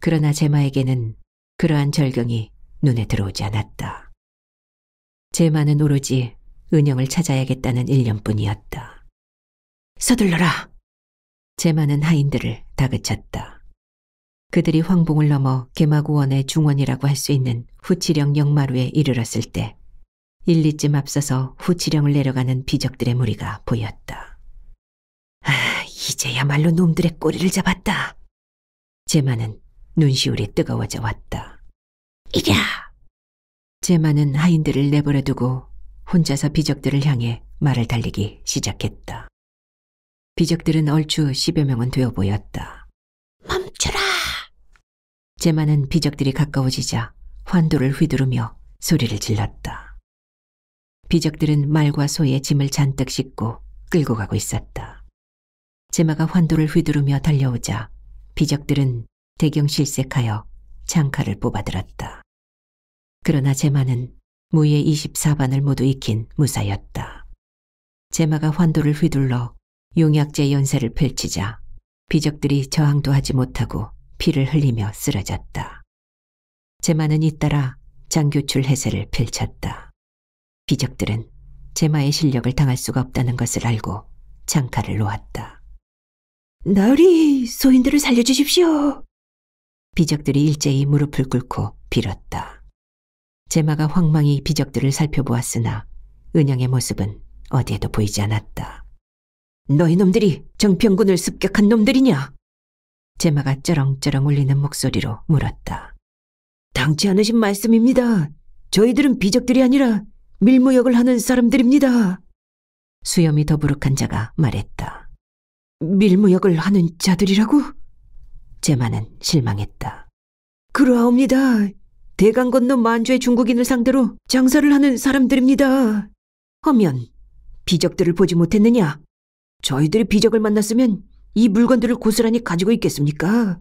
그러나 제마에게는 그러한 절경이 눈에 들어오지 않았다. 제마는 오로지 은영을 찾아야겠다는 일념뿐이었다. 서둘러라! 제마는 하인들을 다그쳤다. 그들이 황봉을 넘어 개마구원의 중원이라고 할 수 있는 후치령 역마루에 이르렀을 때 일리쯤 앞서서 후치령을 내려가는 비적들의 무리가 보였다. 아, 이제야말로 놈들의 꼬리를 잡았다. 제마는 눈시울이 뜨거워져 왔다. 이랴! 제마는 하인들을 내버려두고 혼자서 비적들을 향해 말을 달리기 시작했다. 비적들은 얼추 십여 명은 되어 보였다. 멈추라 제마는 비적들이 가까워지자 환도를 휘두르며 소리를 질렀다. 비적들은 말과 소의 짐을 잔뜩 싣고 끌고 가고 있었다. 제마가 환도를 휘두르며 달려오자 비적들은 대경실색하여 장칼을 뽑아들었다. 그러나 제마는 무의 24반을 모두 익힌 무사였다. 제마가 환도를 휘둘러 용약제 연세를 펼치자 비적들이 저항도 하지 못하고 피를 흘리며 쓰러졌다. 제마는 잇따라 장교출 해세를 펼쳤다. 비적들은 제마의 실력을 당할 수가 없다는 것을 알고 장칼을 놓았다. 나으리 소인들을 살려주십시오. 비적들이 일제히 무릎을 꿇고 빌었다. 제마가 황망히 비적들을 살펴보았으나 은영의 모습은 어디에도 보이지 않았다. 너희 놈들이 정평군을 습격한 놈들이냐? 제마가 쩌렁쩌렁 울리는 목소리로 물었다. 당치 않으신 말씀입니다. 저희들은 비적들이 아니라 밀무역을 하는 사람들입니다. 수염이 더부룩한 자가 말했다. 밀무역을 하는 자들이라고? 제마는 실망했다. 그러하옵니다. 대강 건너 만주의 중국인을 상대로 장사를 하는 사람들입니다. 하면 비적들을 보지 못했느냐? 저희들이 비적을 만났으면 이 물건들을 고스란히 가지고 있겠습니까?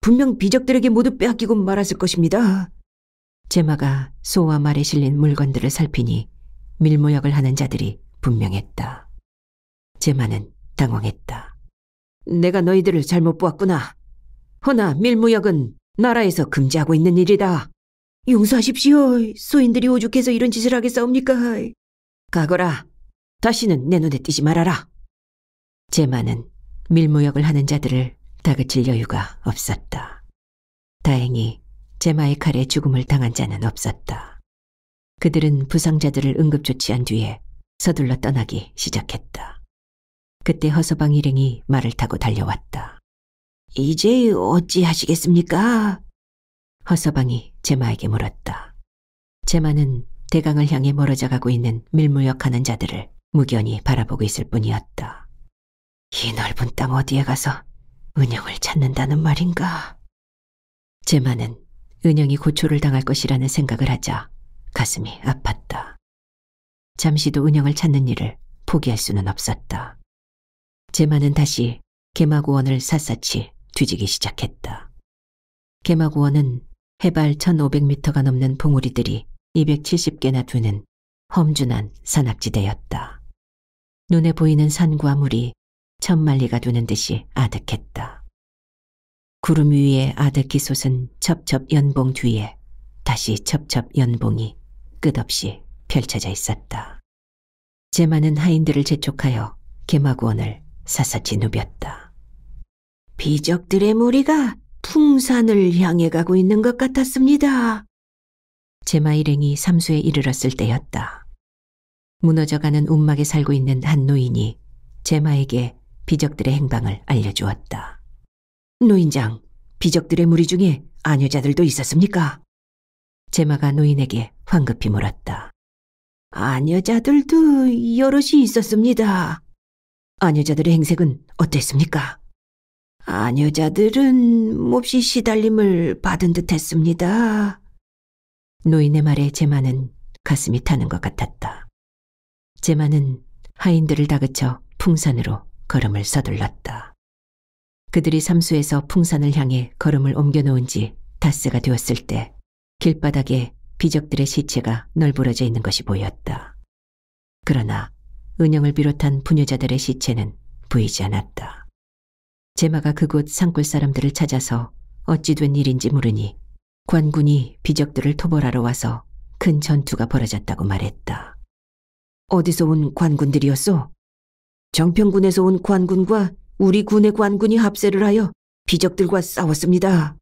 분명 비적들에게 모두 빼앗기고 말았을 것입니다. 제마가 소와 말에 실린 물건들을 살피니 밀모역을 하는 자들이 분명했다. 제마는 당황했다. 내가 너희들을 잘못 보았구나. 허나 밀무역은 나라에서 금지하고 있는 일이다. 용서하십시오. 소인들이 오죽해서 이런 짓을 하겠사옵니까? 가거라. 다시는 내 눈에 띄지 말아라. 제마는 밀무역을 하는 자들을 다그칠 여유가 없었다. 다행히 제마의 칼에 죽음을 당한 자는 없었다. 그들은 부상자들을 응급조치한 뒤에 서둘러 떠나기 시작했다. 그때 허서방 일행이 말을 타고 달려왔다. 이제 어찌하시겠습니까? 허서방이 제마에게 물었다. 제마는 대강을 향해 멀어져 가고 있는 밀물역하는 자들을 무견히 바라보고 있을 뿐이었다. 이 넓은 땅 어디에 가서 은영을 찾는다는 말인가? 제마는 은영이 고초를 당할 것이라는 생각을 하자 가슴이 아팠다. 잠시도 은영을 찾는 일을 포기할 수는 없었다. 제마는 다시 개마고원을 샅샅이 뒤지기 시작했다. 개마고원은 해발 1500m가 넘는 봉우리들이 270개나 되는 험준한 산악지대였다. 눈에 보이는 산과 물이 천만리가 되는 듯이 아득했다. 구름 위에 아득히 솟은 첩첩연봉 뒤에 다시 첩첩연봉이 끝없이 펼쳐져 있었다. 제마는 하인들을 재촉하여 개마구원을 사사치 누볐다. 비적들의 무리가 풍산을 향해 가고 있는 것 같았습니다. 제마 일행이 삼수에 이르렀을 때였다. 무너져가는 움막에 살고 있는 한 노인이 제마에게 비적들의 행방을 알려주었다. 노인장, 비적들의 무리 중에 아녀자들도 있었습니까? 제마가 노인에게 황급히 물었다. 아녀자들도 여럿이 있었습니다. 아녀자들의 행색은 어땠습니까? 아녀자들은 몹시 시달림을 받은 듯 했습니다. 노인의 말에 제마는 가슴이 타는 것 같았다. 제마는 하인들을 다그쳐 풍산으로 걸음을 서둘렀다. 그들이 삼수에서 풍산을 향해 걸음을 옮겨놓은 지 다스가 되었을 때 길바닥에 비적들의 시체가 널브러져 있는 것이 보였다. 그러나 은영을 비롯한 부녀자들의 시체는 보이지 않았다. 제마가 그곳 산골 사람들을 찾아서 어찌 된 일인지 모르니 관군이 비적들을 토벌하러 와서 큰 전투가 벌어졌다고 말했다. 어디서 온 관군들이었소? 정평군에서 온 관군과 우리 군의 관군이 합세를 하여 비적들과 싸웠습니다.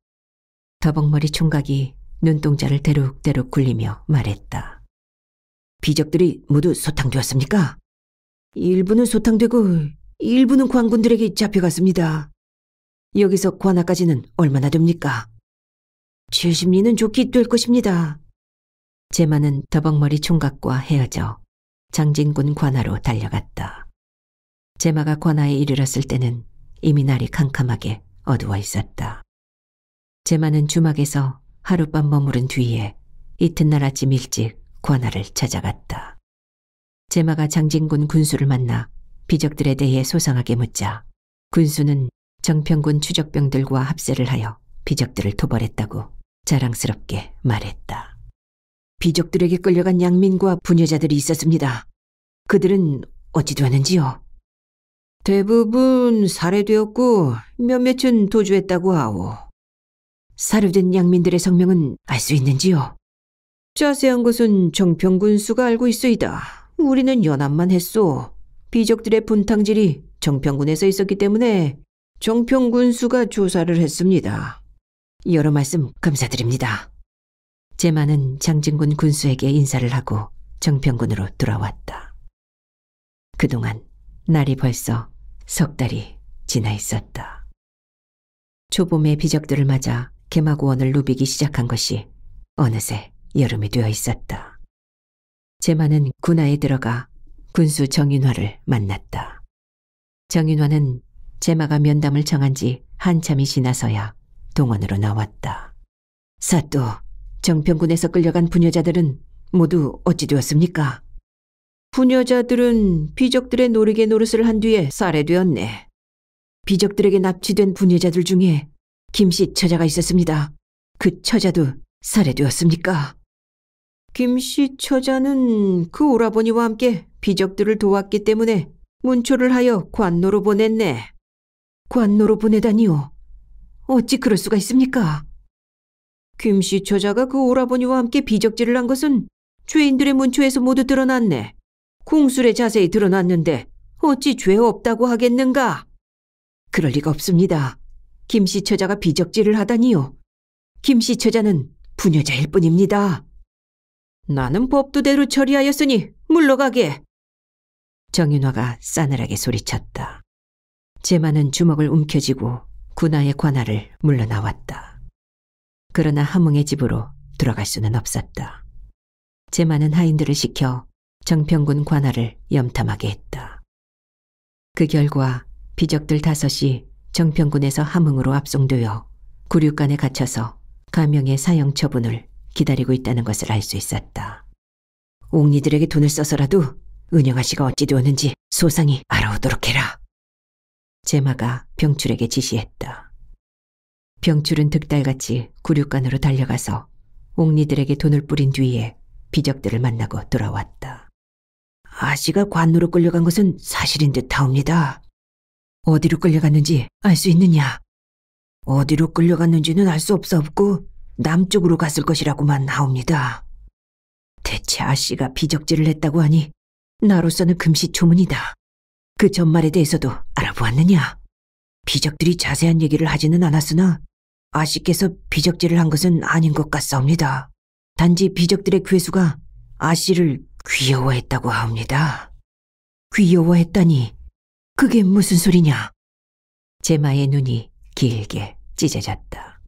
더벅머리 총각이 눈동자를 대룩대룩 굴리며 말했다. 비적들이 모두 소탕되었습니까? 일부는 소탕되고 일부는 관군들에게 잡혀갔습니다. 여기서 관아까지는 얼마나 됩니까? 70리는 좋게 될 것입니다. 제마는 더벅머리 총각과 헤어져 장진군 관아로 달려갔다. 제마가 관아에 이르렀을 때는 이미 날이 캄캄하게 어두워 있었다. 제마는 주막에서 하룻밤 머무른 뒤에 이튿날 아침 일찍 관아를 찾아갔다. 제마가 장진군 군수를 만나 비적들에 대해 소상하게 묻자 군수는 정평군 추적병들과 합세를 하여 비적들을 토벌했다고 자랑스럽게 말했다. 비적들에게 끌려간 양민과 부녀자들이 있었습니다. 그들은 어찌 되는지요? 대부분 살해되었고 몇몇은 도주했다고 하오. 살해된 양민들의 성명은 알 수 있는지요? 자세한 것은 정평군수가 알고 있어이다. 우리는 연합만 했소. 비적들의 분탕질이 정평군에서 있었기 때문에 정평군수가 조사를 했습니다. 여러 말씀 감사드립니다. 제마는 장진군 군수에게 인사를 하고 정평군으로 돌아왔다. 그동안 날이 벌써 석 달이 지나 있었다. 초봄의 비적들을 맞아 개마고원을 누비기 시작한 것이 어느새 여름이 되어 있었다. 제마는 군하에 들어가 군수 정인화를 만났다. 정인화는 제마가 면담을 정한 지 한참이 지나서야 동원으로 나왔다. 사또, 정평군에서 끌려간 부녀자들은 모두 어찌 되었습니까? 부녀자들은 비적들의 노리개 노릇을 한 뒤에 살해되었네. 비적들에게 납치된 부녀자들 중에 김씨 처자가 있었습니다. 그 처자도 살해되었습니까? 김씨 처자는 그 오라버니와 함께 비적들을 도왔기 때문에 문초를 하여 관노로 보냈네. 관노로 보내다니요. 어찌 그럴 수가 있습니까? 김씨 처자가 그 오라버니와 함께 비적질을 한 것은 죄인들의 문초에서 모두 드러났네. 궁술에 자세히 드러났는데 어찌 죄 없다고 하겠는가? 그럴 리가 없습니다. 김씨 처자가 비적질을 하다니요. 김씨 처자는 부녀자일 뿐입니다. 나는 법도대로 처리하였으니 물러가게. 정윤화가 싸늘하게 소리쳤다. 제만은 주먹을 움켜쥐고 군화의 관할을 물러나왔다. 그러나 하몽의 집으로 들어갈 수는 없었다. 제만은 하인들을 시켜 정평군 관할을 염탐하게 했다. 그 결과 비적들 다섯이 정평군에서 함흥으로 압송되어 구류관에 갇혀서 가명의 사형 처분을 기다리고 있다는 것을 알 수 있었다. 옥리들에게 돈을 써서라도 은영아 씨가 어찌 되었는지 소상히 알아오도록 해라. 제마가 병출에게 지시했다. 병출은 득달같이 구류관으로 달려가서 옥리들에게 돈을 뿌린 뒤에 비적들을 만나고 돌아왔다. 아씨가 관노로 끌려간 것은 사실인 듯하옵니다. 어디로 끌려갔는지 알 수 있느냐? 어디로 끌려갔는지는 알 수 없사옵고 남쪽으로 갔을 것이라고만 나옵니다. 대체 아씨가 비적지를 했다고 하니 나로서는 금시초문이다. 그 전말에 대해서도 알아보았느냐? 비적들이 자세한 얘기를 하지는 않았으나 아씨께서 비적지를한 것은 아닌 것 같사옵니다. 단지 비적들의 괴수가 아씨를 귀여워했다고 하옵니다. 귀여워했다니 그게 무슨 소리냐? 제마의 눈이 길게 찢어졌다.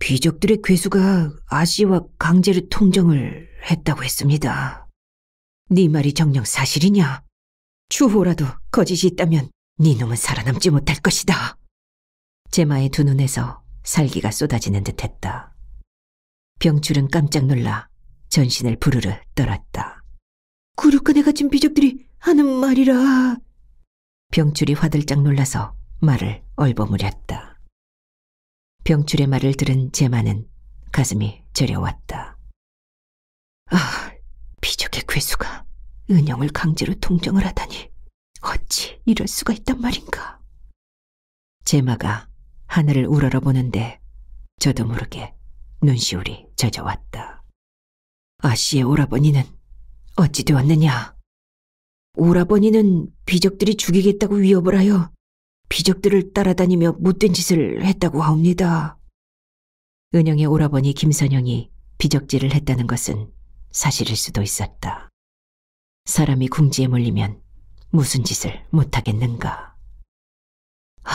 귀족들의 괴수가 아씨와 강제로 통정을 했다고 했습니다. 네 말이 정녕 사실이냐? 추호라도 거짓이 있다면 네 놈은 살아남지 못할 것이다. 제마의 두 눈에서 살기가 쏟아지는 듯했다. 병출은 깜짝 놀라 전신을 부르르 떨었다. 구루간에 갇힌 비적들이 하는 말이라. 병출이 화들짝 놀라서 말을 얼버무렸다. 병출의 말을 들은 제마는 가슴이 저려왔다. 아, 비적의 괴수가 은영을 강제로 통정을 하다니 어찌 이럴 수가 있단 말인가. 제마가 하늘을 우러러보는데 저도 모르게 눈시울이 젖어왔다. 아씨의 오라버니는 어찌 되었느냐. 오라버니는 비적들이 죽이겠다고 위협을 하여 비적들을 따라다니며 못된 짓을 했다고 하옵니다. 은영의 오라버니 김선영이 비적질을 했다는 것은 사실일 수도 있었다. 사람이 궁지에 몰리면 무슨 짓을 못하겠는가. 아,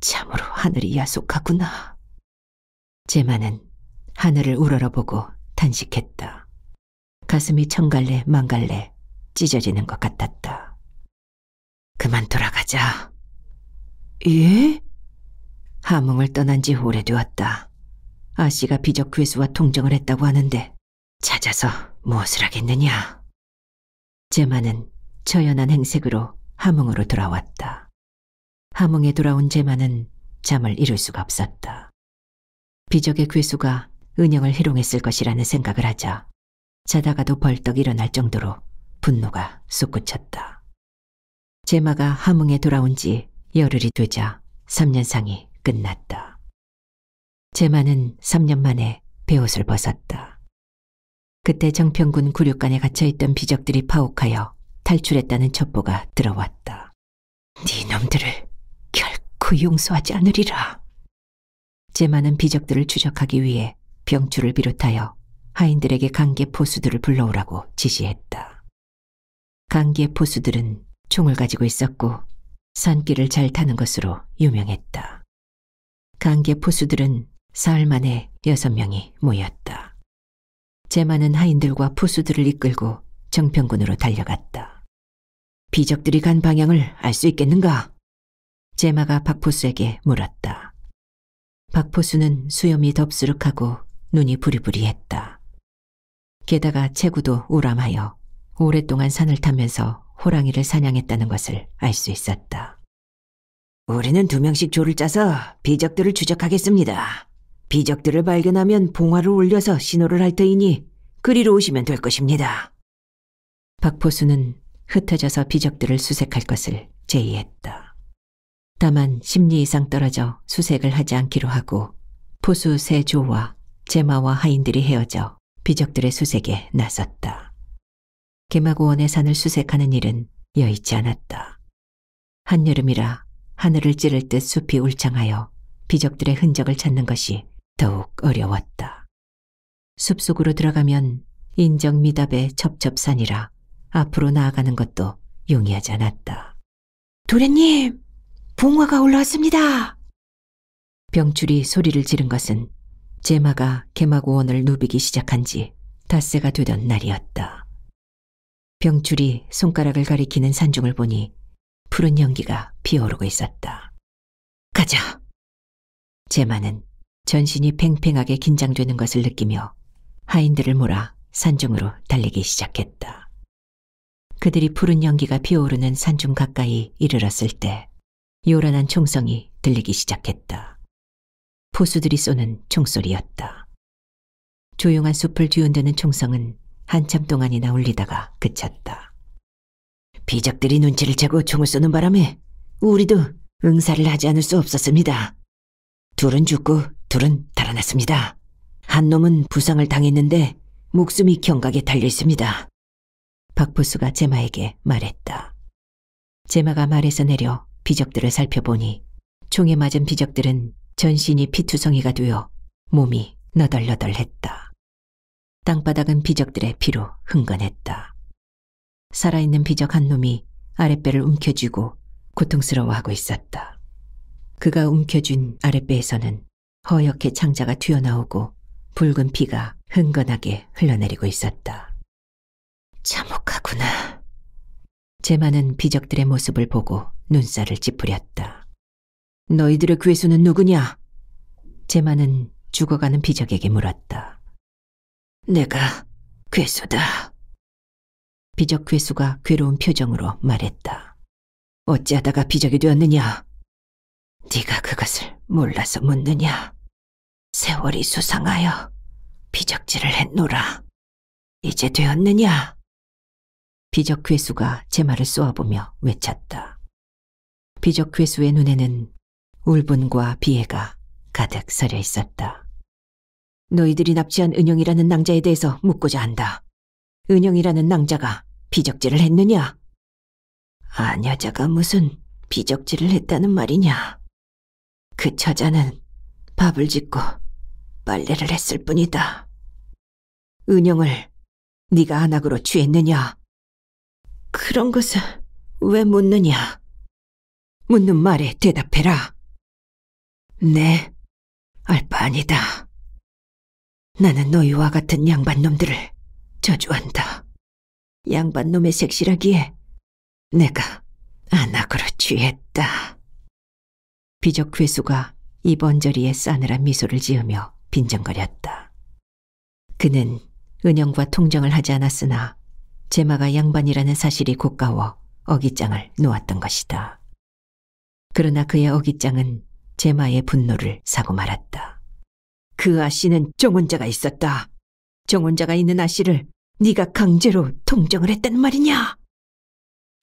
참으로 하늘이 야속하구나. 제마는 하늘을 우러러보고 탄식했다. 가슴이 천갈래 망갈래 찢어지는 것 같았다. 그만 돌아가자. 예? 하몽을 떠난 지 오래되었다. 아씨가 비적 괴수와 통정을 했다고 하는데 찾아서 무엇을 하겠느냐. 제마는 처연한 행색으로 하몽으로 돌아왔다. 하몽에 돌아온 제마는 잠을 이룰 수가 없었다. 비적의 괴수가 은영을 희롱했을 것이라는 생각을 하자 자다가도 벌떡 일어날 정도로 분노가 솟구쳤다. 제마가 함흥에 돌아온 지 열흘이 되자 3년상이 끝났다. 제마는 3년 만에 배옷을 벗었다. 그때 정평군 구륙관에 갇혀있던 비적들이 파옥하여 탈출했다는 첩보가 들어왔다. 네 놈들을 결코 용서하지 않으리라. 제마는 비적들을 추적하기 위해 병추를 비롯하여 하인들에게 강계 포수들을 불러오라고 지시했다. 강계 포수들은 총을 가지고 있었고 산길을 잘 타는 것으로 유명했다. 강계 포수들은 사흘 만에 여섯 명이 모였다. 제마는 하인들과 포수들을 이끌고 정평군으로 달려갔다. 비적들이 간 방향을 알 수 있겠는가? 제마가 박포수에게 물었다. 박포수는 수염이 덥수룩하고 눈이 부리부리했다. 게다가 체구도 우람하여 오랫동안 산을 타면서 호랑이를 사냥했다는 것을 알 수 있었다. 우리는 두 명씩 조를 짜서 비적들을 추적하겠습니다. 비적들을 발견하면 봉화를 올려서 신호를 할 터이니 그리로 오시면 될 것입니다. 박포수는 흩어져서 비적들을 수색할 것을 제의했다. 다만 심리 이상 떨어져 수색을 하지 않기로 하고 포수 세 조와 제마와 하인들이 헤어져 비적들의 수색에 나섰다. 개마고원의 산을 수색하는 일은 여의치 않았다. 한여름이라 하늘을 찌를 듯 숲이 울창하여 비적들의 흔적을 찾는 것이 더욱 어려웠다. 숲속으로 들어가면 인정 미답의 첩첩산이라 앞으로 나아가는 것도 용이하지 않았다. 도련님, 봉화가 올라왔습니다. 병출이 소리를 지른 것은 제마가 개마고원을 누비기 시작한 지 닷새가 되던 날이었다. 병출이 손가락을 가리키는 산중을 보니 푸른 연기가 피어오르고 있었다. 가자! 제마는 전신이 팽팽하게 긴장되는 것을 느끼며 하인들을 몰아 산중으로 달리기 시작했다. 그들이 푸른 연기가 피어오르는 산중 가까이 이르렀을 때 요란한 총성이 들리기 시작했다. 포수들이 쏘는 총소리였다. 조용한 숲을 뒤흔드는 총성은 한참 동안이나 울리다가 그쳤다. 비적들이 눈치를 채고 총을 쏘는 바람에 우리도 응사를 하지 않을 수 없었습니다. 둘은 죽고 둘은 달아났습니다. 한 놈은 부상을 당했는데 목숨이 경각에 달려 있습니다. 박보수가 제마에게 말했다. 제마가 말에서 내려 비적들을 살펴보니 총에 맞은 비적들은 전신이 피투성이가 되어 몸이 너덜너덜했다. 땅바닥은 비적들의 피로 흥건했다. 살아있는 비적 한 놈이 아랫배를 움켜쥐고 고통스러워하고 있었다. 그가 움켜쥔 아랫배에서는 허옇게 창자가 튀어나오고 붉은 피가 흥건하게 흘러내리고 있었다. 참혹하구나. 제마는 비적들의 모습을 보고 눈살을 찌푸렸다. 너희들의 괴수는 누구냐? 제마는 죽어가는 비적에게 물었다. 내가 괴수다. 비적 괴수가 괴로운 표정으로 말했다. 어찌하다가 비적이 되었느냐? 네가 그것을 몰라서 묻느냐? 세월이 수상하여 비적질을 했노라. 이제 되었느냐? 비적 괴수가 제 말을 쏘아보며 외쳤다. 비적 괴수의 눈에는 울분과 비애가 가득 서려 있었다. 너희들이 납치한 은영이라는 낭자에 대해서 묻고자 한다. 은영이라는 낭자가 비적질을 했느냐? 아녀자가 무슨 비적질을 했다는 말이냐? 그 처자는 밥을 짓고 빨래를 했을 뿐이다. 은영을 네가 안악으로 취했느냐? 그런 것을 왜 묻느냐? 묻는 말에 대답해라. 네, 알 바 아니다. 나는 너희와 같은 양반놈들을 저주한다. 양반놈의 색실하기에 내가 안나그로 취했다. 비적 괴수가 이번 저리에 싸늘한 미소를 지으며 빈정거렸다. 그는 은영과 통정을 하지 않았으나 제마가 양반이라는 사실이 고가워 어깃장을 놓았던 것이다. 그러나 그의 어깃장은 제마의 분노를 사고 말았다. 그 아씨는 정혼자가 있었다. 정혼자가 있는 아씨를 네가 강제로 통정을 했단 말이냐?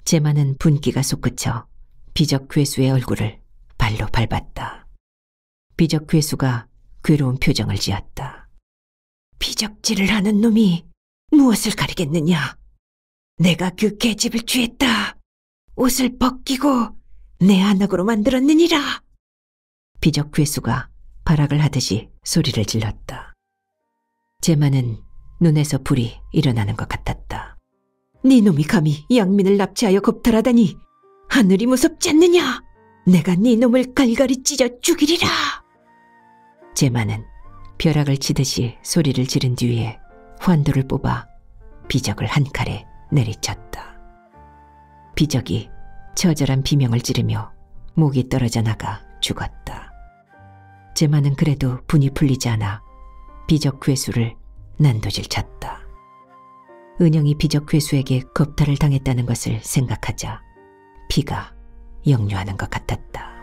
제마는 분기가 솟구쳐 비적 괴수의 얼굴을 발로 밟았다. 비적 괴수가 괴로운 표정을 지었다. 비적질을 하는 놈이 무엇을 가리겠느냐? 내가 그 계집을 취했다. 옷을 벗기고 내 안악으로 만들었느니라. 비적 괴수가 발악을 하듯이 소리를 질렀다. 제마는 눈에서 불이 일어나는 것 같았다. 네 놈이 감히 양민을 납치하여 겁탈하다니 하늘이 무섭지 않느냐? 내가 네 놈을 갈갈이 찢어 죽이리라. 제마는 벼락을 치듯이 소리를 지른 뒤에 환도를 뽑아 비적을 한 칼에 내리쳤다. 비적이 처절한 비명을 지르며 목이 떨어져 나가 죽었다. 제만은 그래도 분이 풀리지 않아 비적 괴수를 난도질 쳤다. 은영이 비적 괴수에게 겁탈을 당했다는 것을 생각하자 피가 역류하는 것 같았다.